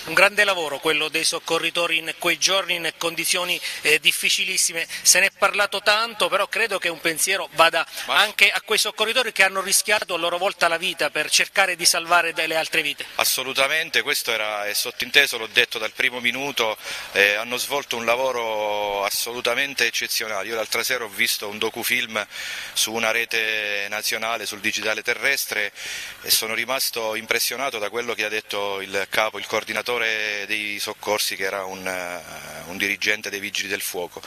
Un grande lavoro quello dei soccorritori in quei giorni in condizioni eh, difficilissime, se ne è parlato tanto, però credo che un pensiero vada anche a quei soccorritori che hanno rischiato a loro volta la vita per cercare di salvare delle altre vite. Assolutamente, questo era sottinteso, l'ho detto dal primo minuto, eh, hanno svolto un lavoro assolutamente eccezionale. Io l'altra sera ho visto un docufilm su una rete nazionale, sul digitale terrestre e sono rimasto impressionato da quello che ha detto il capo, il coordinatore coordinatore dei soccorsi che era un, eh, un dirigente dei vigili del fuoco.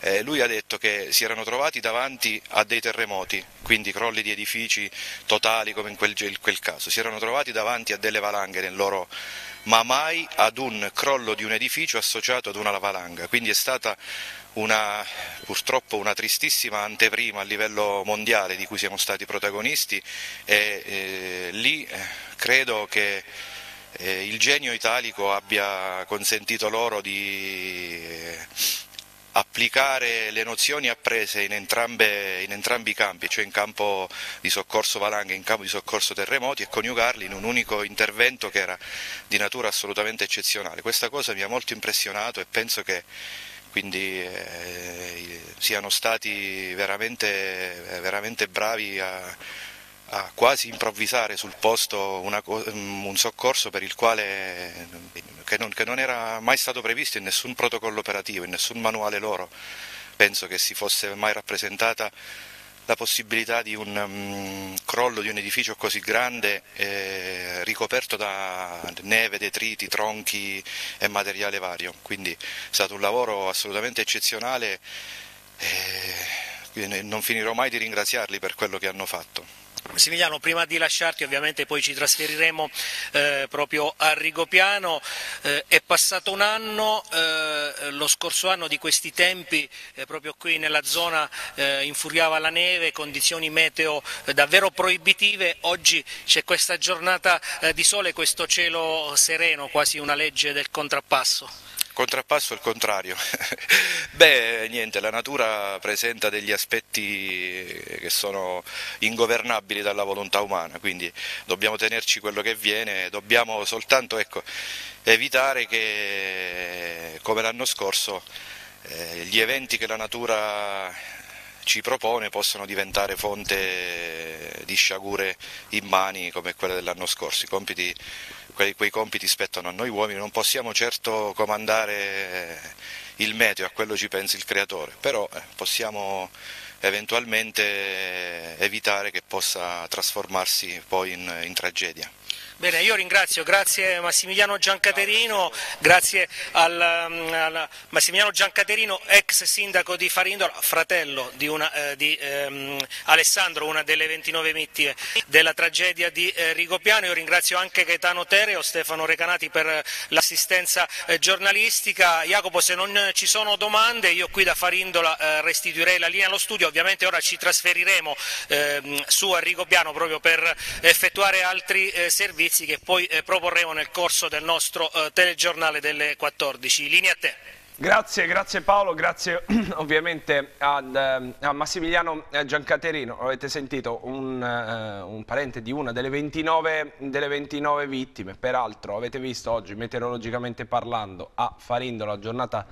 Eh, lui ha detto che si erano trovati davanti a dei terremoti, quindi crolli di edifici totali come in quel, in quel caso, si erano trovati davanti a delle valanghe nel loro ma mai ad un crollo di un edificio associato ad una valanga. Quindi è stata una, purtroppo una tristissima anteprima a livello mondiale di cui siamo stati protagonisti e eh, lì eh, credo che eh, il genio italico abbia consentito loro di eh, applicare le nozioni apprese in, entrambe, in, entrambi i campi, cioè in campo di soccorso valanghe e in campo di soccorso terremoti e coniugarli in un unico intervento che era di natura assolutamente eccezionale. Questa cosa mi ha molto impressionato e penso che quindi eh, siano stati veramente, veramente bravi a a quasi improvvisare sul posto una, mm, un soccorso per il quale mm, che non, che non era mai stato previsto in nessun protocollo operativo, in nessun manuale loro. Penso che si fosse mai rappresentata la possibilità di un um, crollo di un edificio così grande eh, ricoperto da neve, detriti, tronchi e materiale vario. Quindi è stato un lavoro assolutamente eccezionale eh, e non finirò mai di ringraziarli per quello che hanno fatto. Massimiliano, prima di lasciarti ovviamente poi ci trasferiremo eh, proprio a Rigopiano, eh, è passato un anno, eh, lo scorso anno di questi tempi eh, proprio qui nella zona eh, infuriava la neve, condizioni meteo eh, davvero proibitive, oggi c'è questa giornata di sole, questo cielo sereno, quasi una legge del contrappasso. Contrappasso il contrario. Beh, niente, la natura presenta degli aspetti che sono ingovernabili dalla volontà umana, quindi dobbiamo tenerci quello che viene, dobbiamo soltanto ecco, evitare che, come l'anno scorso, eh, gli eventi che la natura ci propone possono diventare fonte di sciagure immani come quelle dell'anno scorso. I compiti quei, quei compiti spettano a noi uomini, non possiamo certo comandare eh, il meteo, a quello ci pensa il creatore, però eh, possiamo eventualmente evitare che possa trasformarsi poi in, in tragedia. Bene, io ringrazio, grazie Massimiliano Giancaterino, grazie al, mm, al Massimiliano Giancaterino, ex sindaco di Farindola, fratello di, una, eh, di ehm, Alessandro, una delle 29 vittime della tragedia di eh, Rigopiano. Io ringrazio anche Gaetano Tereo, Stefano Recanati per l'assistenza eh, giornalistica. Jacopo, se non ci sono domande, io qui da Farindola eh, restituirei la linea allo studio. Ovviamente ora ci trasferiremo ehm, su a Rigopiano proprio per effettuare altri eh, servizi servizi che poi eh, proporremo nel corso del nostro eh, telegiornale delle 14. Linea a te. Grazie, grazie Paolo, grazie ovviamente ad, eh, a Massimiliano Giancaterino, avete sentito un, un parente di una delle 29, delle 29, vittime, peraltro avete visto oggi meteorologicamente parlando a Farindo la giornata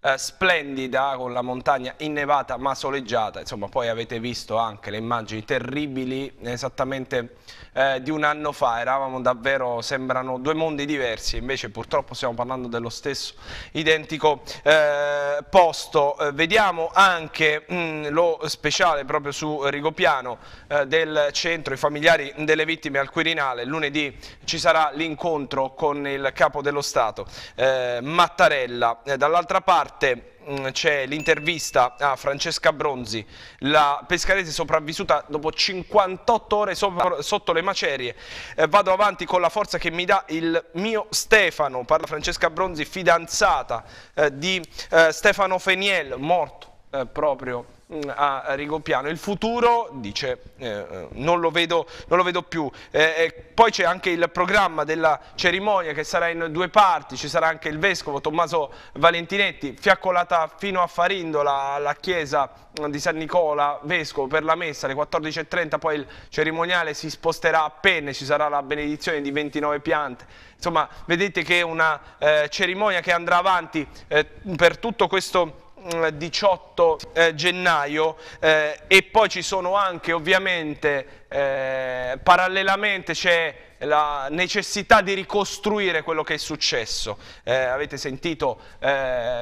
uh, splendida con la montagna innevata ma soleggiata, insomma poi avete visto anche le immagini terribili esattamente eh, di un anno fa, eravamo davvero, sembrano due mondi diversi, invece purtroppo stiamo parlando dello stesso identico eh, posto. Eh, vediamo anche mh, mm, lo speciale proprio su Rigopiano eh, del centro, i familiari delle vittime al Quirinale, lunedì ci sarà l'incontro con il capo dello Stato, eh, Mattarella, dall'altra parte Mm, c'è l'intervista a Francesca Bronzi, la pescarese sopravvissuta dopo 58 ore sopra, sotto le macerie. Eh, vado avanti con la forza che mi dà il mio Stefano, parla Francesca Bronzi, fidanzata eh, di eh, Stefano Feniel, morto eh, proprio Mm, a Rigopiano. Il futuro, dice, eh, eh, non, lo vedo, non, lo vedo, più. Eh, eh, poi c'è anche il programma della cerimonia che sarà in due parti, ci sarà anche il Vescovo Tommaso Valentinetti, fiaccolata fino a Farindola, alla chiesa mm, di San Nicola, Vescovo, per la messa alle 14.30, poi il cerimoniale si sposterà a Penne, ci sarà la benedizione di 29 piante. Insomma, vedete che è una eh, cerimonia che andrà avanti eh, per tutto questo 18 eh, eh, gennaio eh, e poi ci sono anche ovviamente eh, parallelamente c'è la necessità di ricostruire quello che è successo. Eh, avete sentito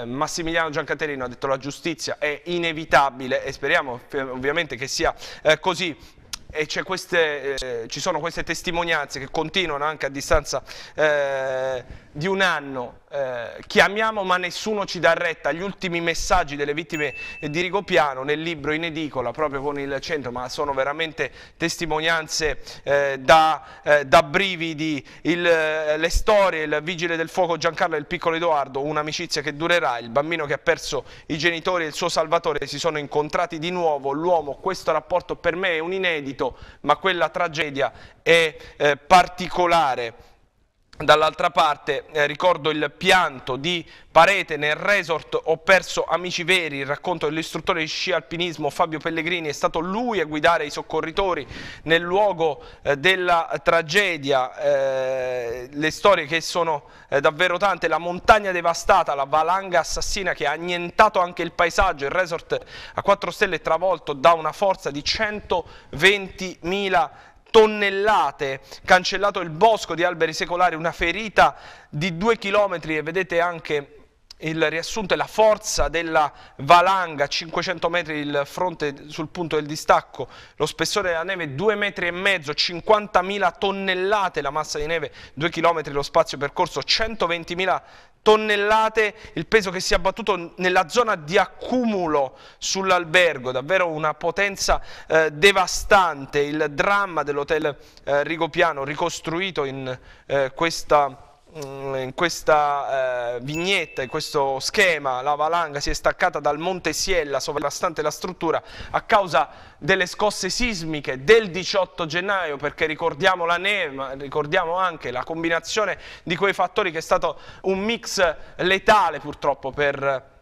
Massimiliano Giancaterino ha detto la giustizia è inevitabile e speriamo ovviamente che sia così e queste, ci sono queste testimonianze che continuano anche a distanza di un anno, eh, chiamiamo ma nessuno ci dà retta, gli ultimi messaggi delle vittime eh, di Rigopiano nel libro in edicola, proprio con il centro, ma sono veramente testimonianze eh, da, eh, da, brividi, il, eh, le storie, il vigile del fuoco Giancarlo e il piccolo Edoardo, un'amicizia che durerà, il bambino che ha perso i genitori e il suo salvatore si sono incontrati di nuovo, l'uomo, questo rapporto per me è un inedito, ma quella tragedia è eh, particolare. Dall'altra parte eh, ricordo il pianto di Parete nel resort Ho perso amici veri, il racconto dell'istruttore di sci alpinismo Fabio Pellegrini, è stato lui a guidare i soccorritori nel luogo eh, della tragedia, eh, le storie che sono eh, davvero tante, la montagna devastata, la valanga assassina che ha annientato anche il paesaggio, il resort a 4 stelle travolto da una forza di 120.000 tonnellate, cancellato il bosco di alberi secolari, una ferita di due chilometri e vedete anche il riassunto è la forza della valanga, 500 metri il fronte sul punto del distacco, lo spessore della neve 2 metri e mezzo, 50.000 tonnellate la massa di neve, 2 km lo spazio percorso, 120.000 tonnellate, il peso che si è abbattuto nella zona di accumulo sull'albergo, davvero una potenza eh, devastante, il dramma dell'hotel eh, Rigopiano ricostruito in eh, questa Mm, in questa eh, vignetta, in questo schema, la valanga si è staccata dal monte Siella sovrastante la struttura a causa delle scosse sismiche del 18 gennaio, perché ricordiamo la neve, ma ricordiamo anche la combinazione di quei fattori che è stato un mix letale purtroppo per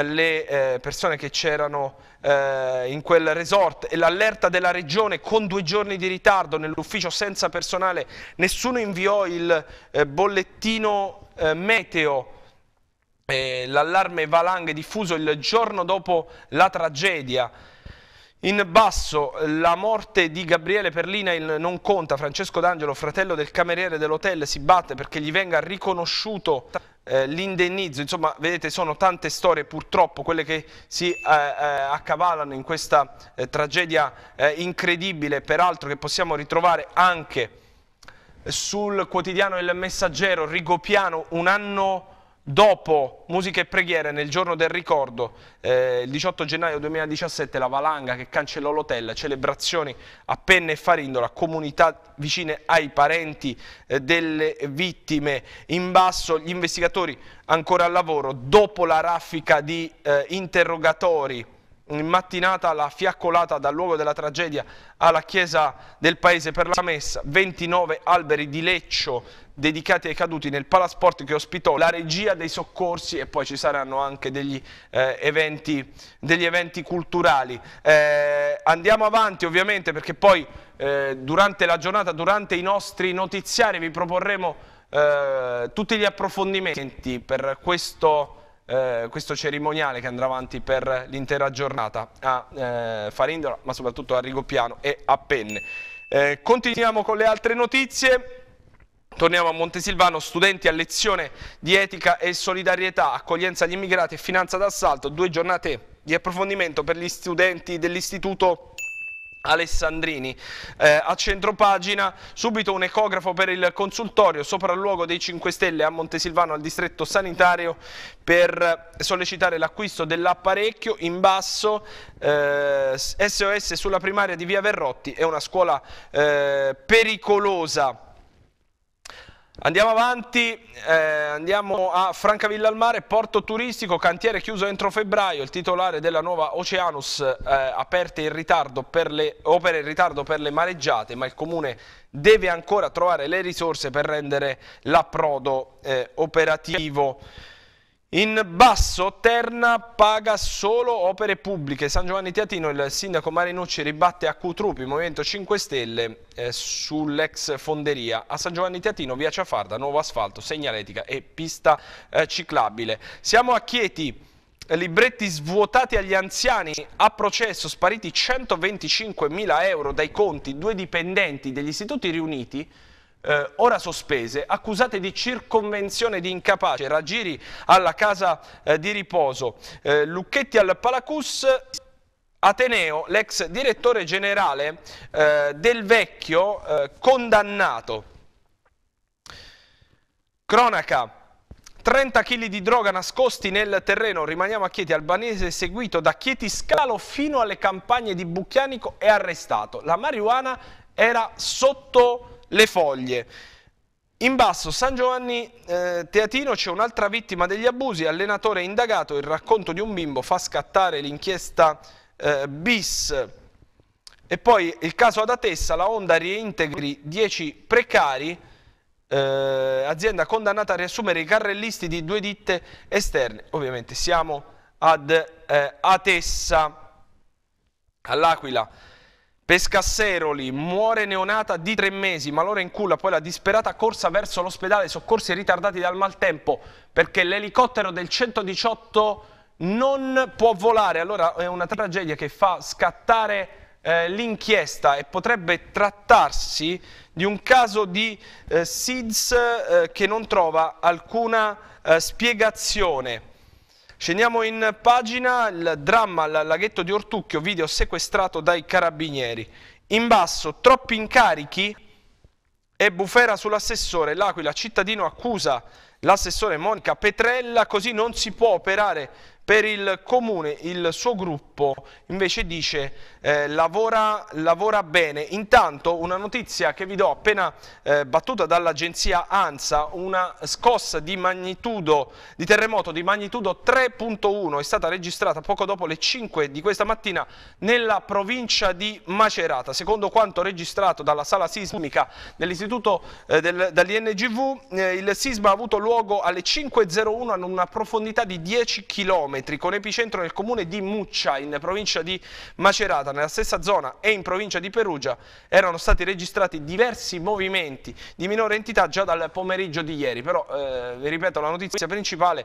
le eh, persone che c'erano eh, in quel resort e l'allerta della regione con due giorni di ritardo nell'ufficio senza personale, nessuno inviò il eh, bollettino eh, meteo, l'allarme valanghe diffuso il giorno dopo la tragedia. In basso la morte di Gabriele Perlina il non conta, Francesco D'Angelo, fratello del cameriere dell'hotel, si batte perché gli venga riconosciuto eh, l'indennizzo, insomma vedete sono tante storie purtroppo quelle che si eh, eh, accavalano in questa eh, tragedia eh, incredibile, peraltro che possiamo ritrovare anche sul quotidiano Il Messaggero, Rigopiano, un anno fa Dopo musica e preghiere nel giorno del ricordo, eh, il 18 gennaio 2017, la valanga che cancellò l'hotel, celebrazioni a Penne e Farindola, comunità vicine ai parenti eh, delle vittime. In basso gli investigatori ancora al lavoro, dopo la raffica di eh, interrogatori in mattinata la fiaccolata dal luogo della tragedia alla chiesa del paese per la messa, 29 alberi di leccio dedicati ai caduti nel palasport che ospitò la regia dei soccorsi e poi ci saranno anche degli, eh, eventi, degli eventi, culturali. Eh, andiamo avanti ovviamente perché poi eh, durante la giornata, durante i nostri notiziari vi proporremo eh, tutti gli approfondimenti per questo eh, questo cerimoniale che andrà avanti per l'intera giornata a eh, Farindola, ma soprattutto a Rigopiano e a Penne. Eh, continuiamo con le altre notizie. Torniamo a Montesilvano, studenti a lezione di etica e solidarietà, accoglienza agli immigrati e finanza d'assalto, due giornate di approfondimento per gli studenti dell'istituto Alessandrini. Eh, a centropagina subito un ecografo per il consultorio sopralluogo dei 5 Stelle a Montesilvano al distretto sanitario per sollecitare l'acquisto dell'apparecchio. In basso eh, SOS sulla primaria di Via Verrotti è una scuola eh, pericolosa Andiamo avanti, eh, andiamo a Francavilla al Mare, porto turistico, cantiere chiuso entro febbraio, il titolare della nuova Oceanus eh, aperte in ritardo per le, opere in ritardo per le mareggiate, ma il comune deve ancora trovare le risorse per rendere l'approdo eh, operativo. In basso Terna paga solo opere pubbliche. San Giovanni Teatino, il sindaco Marinucci ribatte a Cutrupi, Movimento 5 Stelle, eh, sull'ex fonderia. A San Giovanni Teatino, via Ciafarda, nuovo asfalto, segnaletica e pista eh, ciclabile. Siamo a Chieti. Libretti svuotati agli anziani a processo, spariti 125 mila euro dai conti, due dipendenti degli istituti riuniti eh, ora sospese, accusate di circonvenzione di incapace, Raggiri alla casa eh, di riposo, eh, Lucchetti al Palacus, Ateneo, l'ex direttore generale eh, del vecchio, eh, condannato. Cronaca. 30 kg di droga nascosti nel terreno, rimaniamo a Chieti, albanese seguito da Chieti Scalo fino alle campagne di Bucchianico è arrestato. La marijuana era sotto le foglie. In basso, San Giovanni eh, Teatino, c'è un'altra vittima degli abusi, allenatore indagato, il racconto di un bimbo fa scattare l'inchiesta eh, bis. E poi il caso ad Atessa, la Honda reintegri 10 precari, eh, azienda condannata a riassumere i carrellisti di due ditte esterne. Ovviamente siamo ad eh, Atessa, all'Aquila. Pescasseroli, muore neonata di tre mesi, malora in culla, poi la disperata corsa verso l'ospedale, soccorsi ritardati dal maltempo perché l'elicottero del 118 non può volare. Allora è una tragedia che fa scattare eh, l'inchiesta e potrebbe trattarsi di un caso di eh, SIDS eh, che non trova alcuna eh, spiegazione. Scendiamo in pagina, il dramma al laghetto di Ortucchio, video sequestrato dai carabinieri. In basso, troppi incarichi e bufera sull'assessore. L'Aquila cittadino accusa l'assessore Monica Petrella, così non si può operare per il comune, il suo gruppo invece dice eh, lavora, lavora, bene. Intanto una notizia che vi do appena eh, battuta dall'agenzia ANSA, una scossa di, di terremoto di magnitudo 3.1 è stata registrata poco dopo le 5 di questa mattina nella provincia di Macerata. Secondo quanto registrato dalla sala sismica dell'istituto eh, del, dell'INGV, eh, il sisma ha avuto luogo alle 5.01 a una profondità di 10 km km con epicentro nel comune di Muccia in provincia di Macerata. Nella stessa zona e in provincia di Perugia erano stati registrati diversi movimenti di minore entità già dal pomeriggio di ieri, però eh, vi ripeto la notizia principale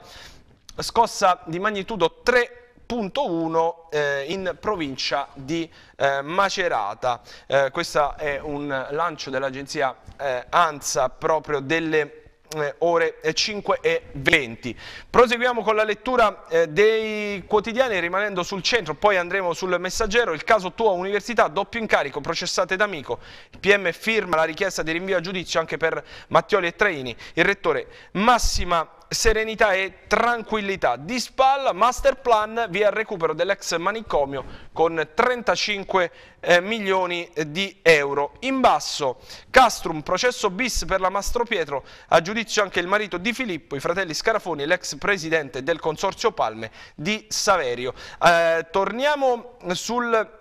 scossa di magnitudo 3 Punto 1 eh, in provincia di eh, Macerata. Eh, questo è un lancio dell'agenzia eh, ANSA proprio delle eh, ore 5 e 20. Proseguiamo con la lettura eh, dei quotidiani rimanendo sul centro, poi andremo sul messaggero, il caso tuo università, doppio incarico, processate d'amico, il PM firma la richiesta di rinvio a giudizio anche per Mattioli e Traini, il rettore massima serenità e tranquillità. Di spalla, master plan via il recupero dell'ex manicomio con 35 eh, milioni di euro. In basso, Castrum, processo bis per la Mastro Pietro, a giudizio anche il marito di Filippo, i fratelli Scarafoni e l'ex presidente del Consorzio Palme di Saverio. Eh, torniamo sul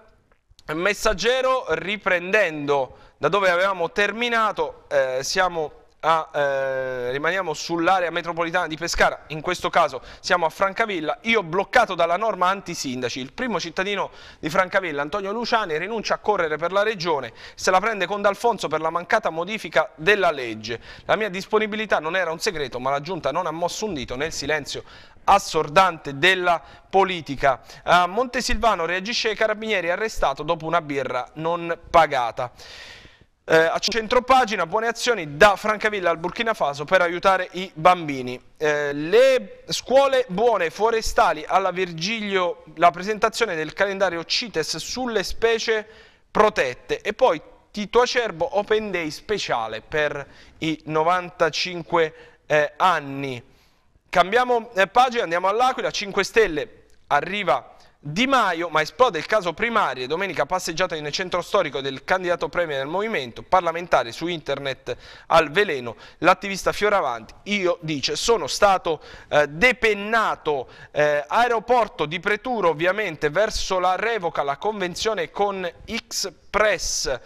messaggero riprendendo da dove avevamo terminato, eh, siamo a, eh, rimaniamo sull'area metropolitana di Pescara, in questo caso siamo a Francavilla, io bloccato dalla norma antisindaci, il primo cittadino di Francavilla, Antonio Luciani, rinuncia a correre per la regione, se la prende con D'Alfonso per la mancata modifica della legge. La mia disponibilità non era un segreto, ma la Giunta non ha mosso un dito nel silenzio assordante della politica. A Montesilvano reagisce ai carabinieri arrestato dopo una birra non pagata. Eh, a pagina, buone azioni da Francavilla al Burkina Faso per aiutare i bambini. Eh, le scuole buone forestali alla Virgilio, la presentazione del calendario CITES sulle specie protette e poi Tito Acerbo Open Day speciale per i 95 eh, anni. Cambiamo eh, pagina, andiamo all'Aquila, 5 Stelle arriva di Maio, ma esplode il caso primarie, domenica passeggiata in centro storico del candidato premier del Movimento, parlamentare su internet al veleno, l'attivista Fioravanti, io dice, sono stato eh, depennato, eh, aeroporto di Preturo ovviamente, verso la revoca, la convenzione con X-Press,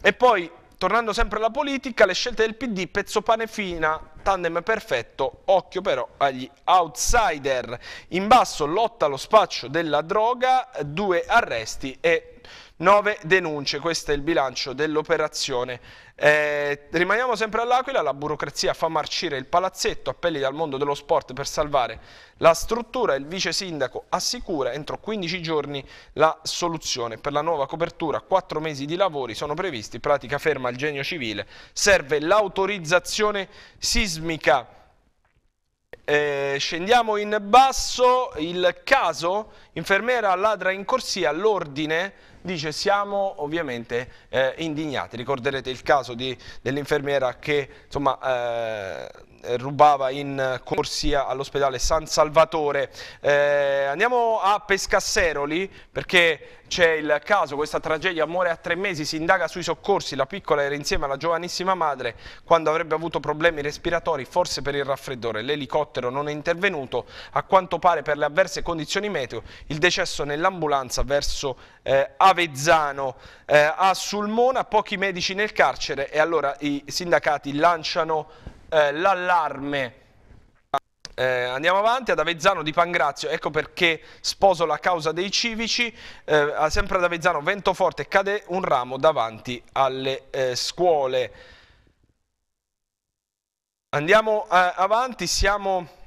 e poi Tornando sempre alla politica, le scelte del PD, pezzo pane fina, tandem perfetto, occhio però agli outsider. In basso lotta allo spaccio della droga, due arresti e nove denunce. Questo è il bilancio dell'operazione eh, rimaniamo sempre all'Aquila, la burocrazia fa marcire il palazzetto, appelli dal mondo dello sport per salvare la struttura, il vice sindaco assicura entro 15 giorni la soluzione. Per la nuova copertura 4 mesi di lavori sono previsti, pratica ferma al genio civile, serve l'autorizzazione sismica. Eh, scendiamo in basso, il caso, infermiera ladra in corsia, l'ordine dice siamo ovviamente eh, indignati. Ricorderete il caso dell'infermiera che insomma, eh, rubava in corsia all'ospedale San Salvatore. Eh, andiamo a Pescasseroli perché c'è il caso, questa tragedia, muore a tre mesi, si indaga sui soccorsi, la piccola era insieme alla giovanissima madre quando avrebbe avuto problemi respiratori, forse per il raffreddore, l'elicottero non è intervenuto, a quanto pare per le avverse condizioni meteo, il decesso nell'ambulanza verso eh, Avezzano, eh, a Sulmona pochi medici nel carcere e allora i sindacati lanciano eh, l'allarme. Eh, andiamo avanti ad Avezzano di Pangrazio, ecco perché sposo la causa dei civici, eh, sempre ad Avezzano vento forte, cade un ramo davanti alle eh, scuole. Andiamo eh, avanti, siamo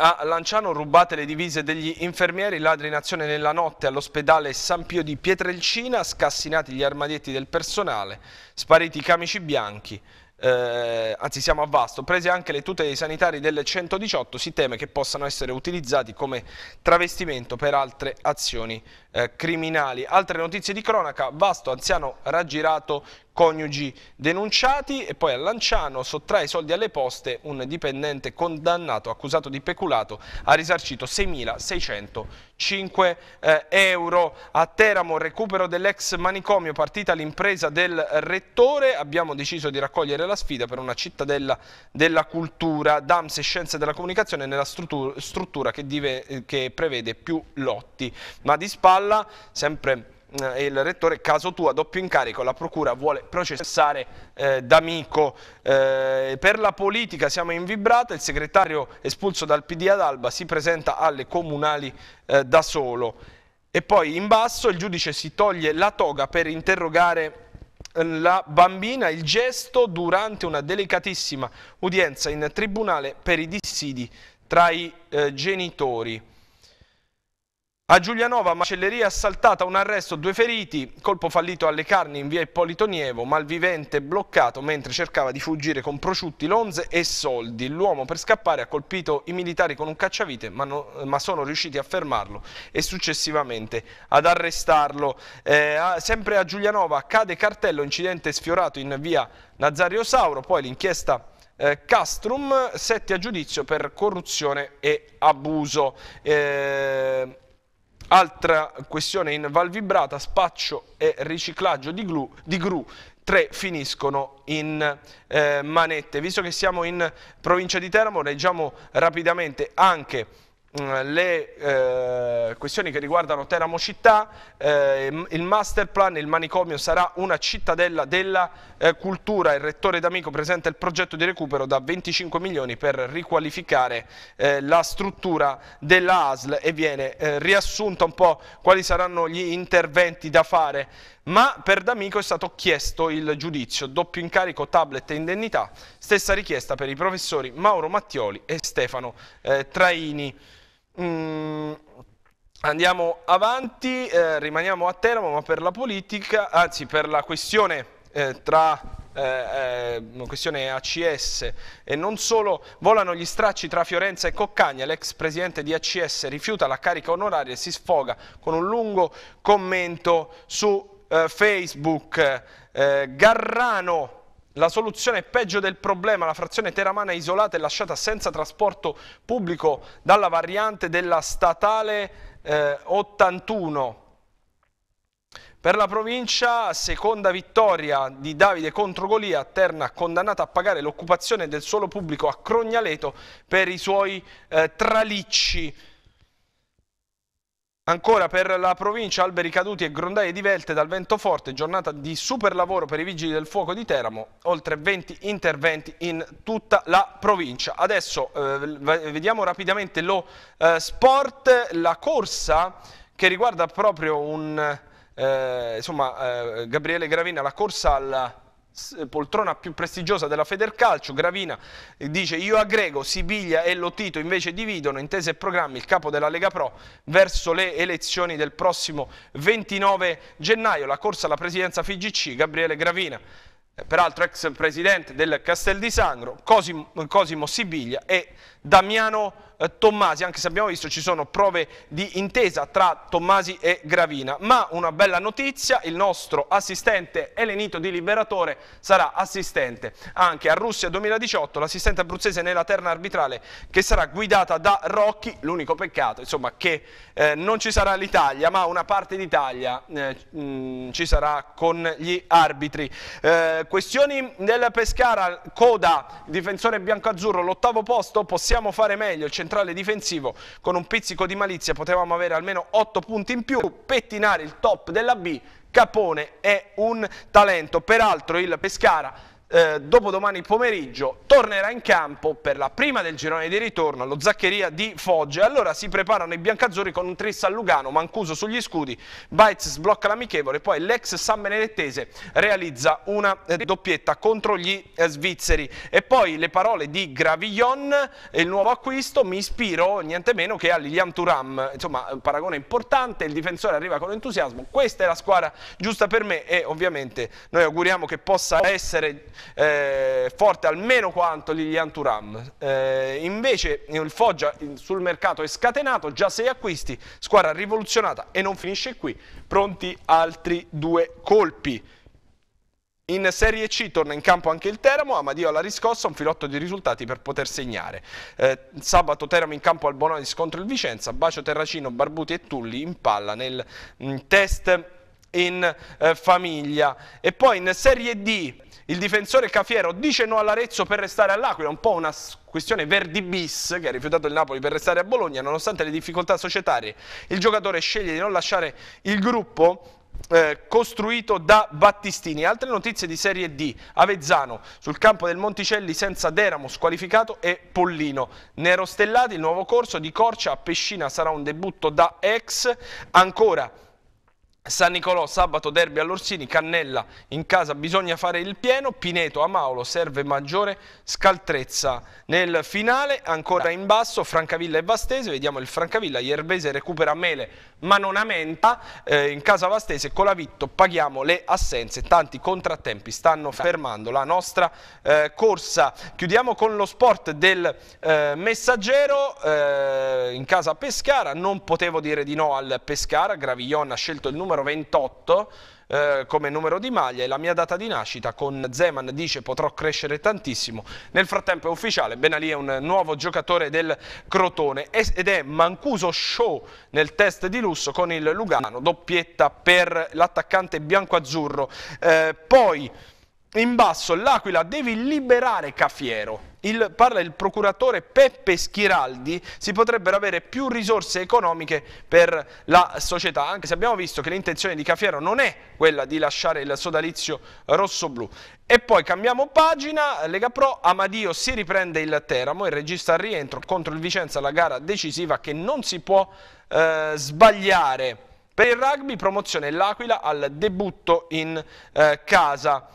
a Lanciano, rubate le divise degli infermieri, ladri in azione nella notte all'ospedale San Pio di Pietrelcina, scassinati gli armadietti del personale, spariti i camici bianchi eh, anzi siamo a vasto, prese anche le tutele sanitarie del 118, si teme che possano essere utilizzati come travestimento per altre azioni eh, criminali. Altre notizie di cronaca, vasto anziano raggirato coniugi denunciati e poi a Lanciano sottrae i soldi alle poste un dipendente condannato accusato di peculato ha risarcito 6.605 eh, euro a Teramo recupero dell'ex manicomio partita l'impresa del rettore abbiamo deciso di raccogliere la sfida per una cittadella della cultura DAMS e scienze della comunicazione nella struttura, struttura che, dive, che prevede più lotti ma di spalla sempre eh, il rettore, caso tu a doppio incarico, la procura vuole processare eh, D'Amico. Eh, per la politica siamo in vibrata, il segretario espulso dal PD ad Alba si presenta alle comunali eh, da solo. E poi in basso il giudice si toglie la toga per interrogare eh, la bambina il gesto durante una delicatissima udienza in tribunale per i dissidi tra i eh, genitori. A Giulianova, macelleria assaltata, un arresto, due feriti, colpo fallito alle carni in via Ippolito Nievo, malvivente bloccato mentre cercava di fuggire con prosciutti, lonze e soldi. L'uomo per scappare ha colpito i militari con un cacciavite ma, no, ma sono riusciti a fermarlo e successivamente ad arrestarlo. Eh, sempre a Giulianova cade cartello, incidente sfiorato in via Nazario Sauro, poi l'inchiesta... Eh, Castrum, sette a giudizio per corruzione e abuso. Eh, Altra questione in Val Vibrata, spaccio e riciclaggio di, glu, di gru, tre finiscono in eh, manette. Visto che siamo in provincia di Teramo, leggiamo rapidamente anche Mm, le eh, questioni che riguardano Teramo città, eh, il master plan, il manicomio sarà una cittadella della eh, cultura, il rettore D'Amico presenta il progetto di recupero da 25 milioni per riqualificare eh, la struttura della ASL e viene eh, riassunto un po' quali saranno gli interventi da fare, ma per D'Amico è stato chiesto il giudizio, doppio incarico, tablet e indennità, stessa richiesta per i professori Mauro Mattioli e Stefano eh, Traini. Mm, andiamo avanti, eh, rimaniamo a Teramo, ma per la politica, anzi per la questione eh, tra eh, eh, questione ACS e non solo, volano gli stracci tra Fiorenza e Coccagna, l'ex presidente di ACS rifiuta la carica onoraria e si sfoga con un lungo commento su eh, Facebook. Eh, Garrano la soluzione peggio del problema, la frazione teramana isolata e lasciata senza trasporto pubblico dalla variante della statale eh, 81. Per la provincia, seconda vittoria di Davide contro Golia, Terna condannata a pagare l'occupazione del suolo pubblico a Crognaleto per i suoi eh, tralicci. Ancora per la provincia, alberi caduti e grondaie divelte dal vento forte, giornata di super lavoro per i vigili del fuoco di Teramo, oltre 20 interventi in tutta la provincia. Adesso eh, vediamo rapidamente lo eh, sport, la corsa che riguarda proprio un, eh, insomma, eh, Gabriele Gravina, la corsa al poltrona più prestigiosa della Federcalcio, Gravina eh, dice io aggrego Sibiglia e Lotito invece dividono intese e programmi il capo della Lega Pro verso le elezioni del prossimo 29 gennaio, la corsa alla presidenza FIGC, Gabriele Gravina eh, peraltro ex presidente del Castel di Sangro, Cosimo, Cosimo Sibiglia e Damiano eh, Tommasi, anche se abbiamo visto ci sono prove di intesa tra Tommasi e Gravina. Ma una bella notizia, il nostro assistente Elenito Di Liberatore sarà assistente anche a Russia 2018, l'assistente abruzzese nella terna arbitrale che sarà guidata da Rocchi, l'unico peccato insomma, che eh, non ci sarà l'Italia, ma una parte d'Italia eh, mm, ci sarà con gli arbitri. Eh, questioni del Pescara, coda, difensore bianco-azzurro, l'ottavo posto, possiamo fare meglio, il centrale difensivo con un pizzico di malizia potevamo avere almeno 8 punti in più, pettinare il top della B, Capone è un talento, peraltro il Pescara eh, dopodomani pomeriggio tornerà in campo per la prima del girone di ritorno allo Zaccheria di Foggia. Allora si preparano i biancazzurri con un triss a Lugano, Mancuso sugli scudi, Baez sblocca l'amichevole, poi l'ex San Benedettese realizza una eh, doppietta contro gli eh, svizzeri. E poi le parole di Gravillon, il nuovo acquisto, mi ispiro niente meno che a Lilian Turam, insomma un paragone importante, il difensore arriva con entusiasmo, questa è la squadra giusta per me e ovviamente noi auguriamo che possa essere eh, forte almeno quanto Lilian Turam. Eh, invece il Foggia sul mercato è scatenato, già sei acquisti, squadra rivoluzionata e non finisce qui, pronti altri due colpi. In Serie C torna in campo anche il Teramo, Amadio alla riscossa, un filotto di risultati per poter segnare. Eh, sabato Teramo in campo al Bononi scontro il Vicenza, Bacio Terracino, Barbuti e Tulli in palla nel in mm, test in eh, famiglia. E poi in Serie D il difensore Cafiero dice no all'Arezzo per restare all'Aquila, un po' una questione Verdi bis che ha rifiutato il Napoli per restare a Bologna, nonostante le difficoltà societarie. Il giocatore sceglie di non lasciare il gruppo eh, costruito da Battistini. Altre notizie di Serie D, Avezzano sul campo del Monticelli senza Deramo squalificato e Pollino. Nero Stellati, il nuovo corso di Corcia a Pescina sarà un debutto da ex. Ancora San Nicolò, sabato derby all'Orsini, Cannella in casa bisogna fare il pieno, Pineto a Maolo serve maggiore scaltrezza nel finale, ancora in basso Francavilla e Vastese, vediamo il Francavilla, Ierbese recupera Mele ma non Amenta, eh, in casa Vastese con la Vitto paghiamo le assenze, tanti contrattempi stanno fermando la nostra eh, corsa. Chiudiamo con lo sport del eh, Messaggero, eh, in casa Pescara, non potevo dire di no al Pescara, Graviglione ha scelto il numero numero 28 eh, come numero di maglia e la mia data di nascita con Zeman dice potrò crescere tantissimo. Nel frattempo è ufficiale, Ben Ali è un nuovo giocatore del Crotone ed è Mancuso Show nel test di lusso con il Lugano, doppietta per l'attaccante bianco-azzurro. Eh, poi in basso l'Aquila devi liberare Cafiero. Il, parla il procuratore Peppe Schiraldi, si potrebbero avere più risorse economiche per la società, anche se abbiamo visto che l'intenzione di Cafiero non è quella di lasciare il sodalizio rosso-blu. E poi cambiamo pagina, Lega Pro, Amadio si riprende il Teramo, il regista al rientro contro il Vicenza, la gara decisiva che non si può eh, sbagliare. Per il rugby promozione l'Aquila al debutto in eh, casa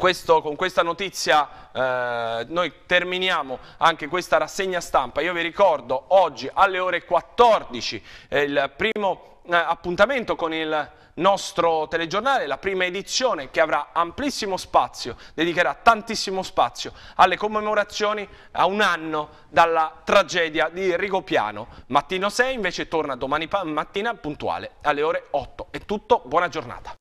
questo, con questa notizia eh, noi terminiamo anche questa rassegna stampa. Io vi ricordo oggi alle ore 14 il primo eh, appuntamento con il nostro telegiornale, la prima edizione che avrà amplissimo spazio, dedicherà tantissimo spazio alle commemorazioni a un anno dalla tragedia di Rigopiano. Mattino 6 invece torna domani mattina puntuale alle ore 8. È tutto, buona giornata.